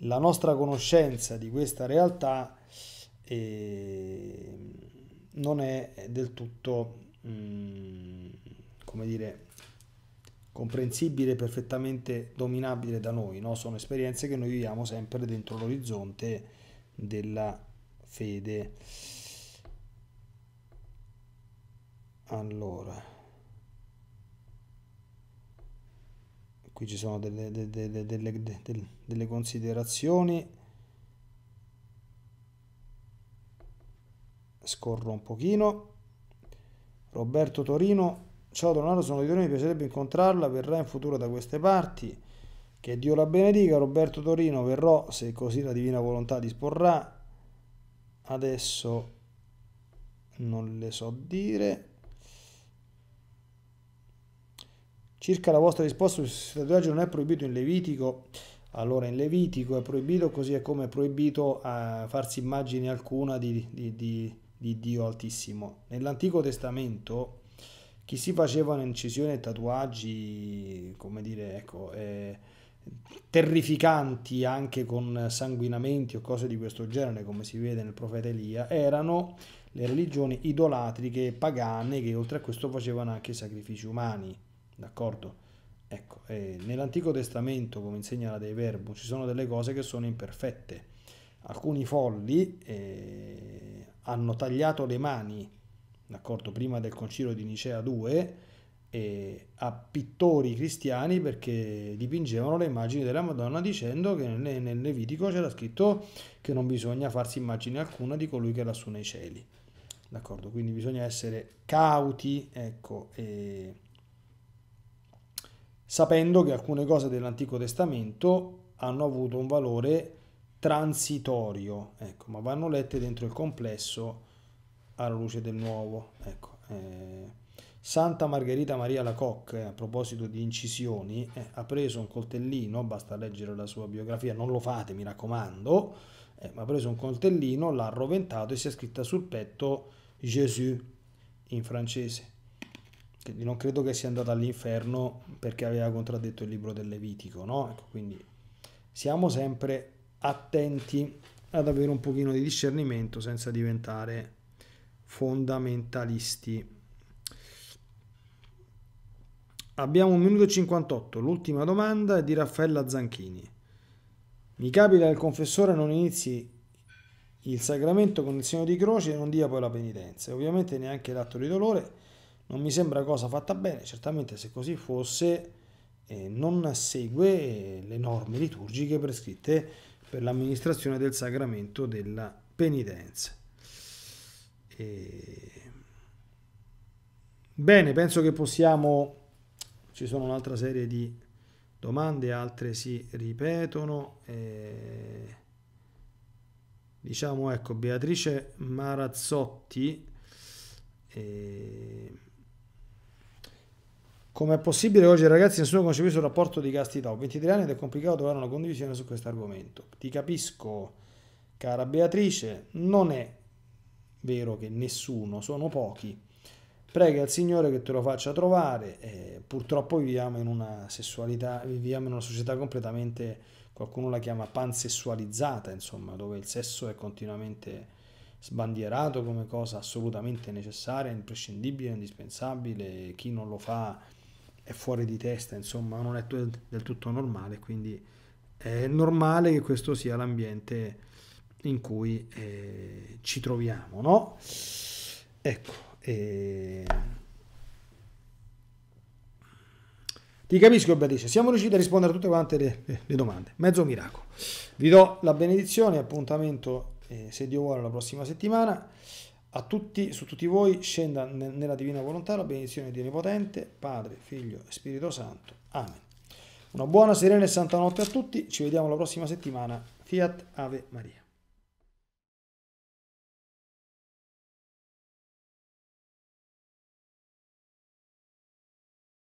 la nostra conoscenza di questa realtà eh, non è del tutto, mm, come dire, comprensibile, perfettamente dominabile da noi, no? sono esperienze che noi viviamo sempre dentro l'orizzonte della fede. Allora. qui ci sono delle, delle, delle, delle considerazioni scorro un pochino Roberto Torino ciao Donato sono di Torino mi piacerebbe incontrarla verrà in futuro da queste parti che Dio la benedica Roberto Torino verrò se così la divina volontà disporrà adesso non le so dire Circa la vostra risposta sul tatuaggio non è proibito in Levitico, allora in Levitico è proibito così è come è proibito eh, farsi immagine alcuna di, di, di, di Dio Altissimo. Nell'Antico Testamento chi si faceva incisioni e tatuaggi, come dire, ecco, eh, terrificanti anche con sanguinamenti o cose di questo genere, come si vede nel profeta Elia, erano le religioni idolatriche pagane che oltre a questo facevano anche sacrifici umani. D'accordo? Ecco, eh, nell'Antico Testamento, come insegna la Dei Verbo, ci sono delle cose che sono imperfette. Alcuni folli eh, hanno tagliato le mani, d'accordo, prima del concilio di Nicea 2, eh, a pittori cristiani perché dipingevano le immagini della Madonna dicendo che nel, nel Levitico c'era scritto che non bisogna farsi immagine alcuna di colui che è lassù nei cieli. D'accordo, quindi bisogna essere cauti, ecco, e sapendo che alcune cose dell'Antico Testamento hanno avuto un valore transitorio, ecco, ma vanno lette dentro il complesso alla luce del nuovo. Ecco, eh. Santa Margherita Maria Lacocque, a proposito di incisioni, eh, ha preso un coltellino, basta leggere la sua biografia, non lo fate mi raccomando, eh, ma ha preso un coltellino, l'ha arroventato e si è scritta sul petto Gesù in francese non credo che sia andata all'inferno perché aveva contraddetto il libro del Levitico, no? Ecco, quindi siamo sempre attenti ad avere un pochino di discernimento senza diventare fondamentalisti. Abbiamo un minuto e 58, l'ultima domanda è di Raffaella Zanchini. Mi capita che il confessore non inizi il sacramento con il segno di croce e non dia poi la penitenza, ovviamente neanche l'atto di dolore non mi sembra cosa fatta bene, certamente se così fosse eh, non segue le norme liturgiche prescritte per l'amministrazione del sacramento della penitenza. E... Bene, penso che possiamo... Ci sono un'altra serie di domande, altre si ripetono. E... Diciamo, ecco, Beatrice Marazzotti... E eh, Com'è possibile oggi ragazzi nessuno concepisce il rapporto di castità? Ho 23 anni ed è complicato trovare una condivisione su questo argomento. Ti capisco, cara Beatrice, non è vero che nessuno, sono pochi. Prega il Signore che te lo faccia trovare. Eh, purtroppo viviamo in una sessualità, viviamo in una società completamente, qualcuno la chiama pansessualizzata, insomma, dove il sesso è continuamente sbandierato come cosa assolutamente necessaria, imprescindibile, indispensabile, chi non lo fa è fuori di testa, insomma, non è del tutto normale, quindi è normale che questo sia l'ambiente in cui eh, ci troviamo, no? Ecco. Eh... Ti capisco, Beatrice. Siamo riusciti a rispondere a tutte quante le, le, le domande. Mezzo miracolo. Vi do la benedizione, appuntamento eh, se Dio vuole la prossima settimana a tutti, su tutti voi scenda nella divina volontà la benedizione di Onnipotente, Padre, Figlio e Spirito Santo. Amen. Una buona, serena e santa notte a tutti, ci vediamo la prossima settimana. Fiat Ave Maria.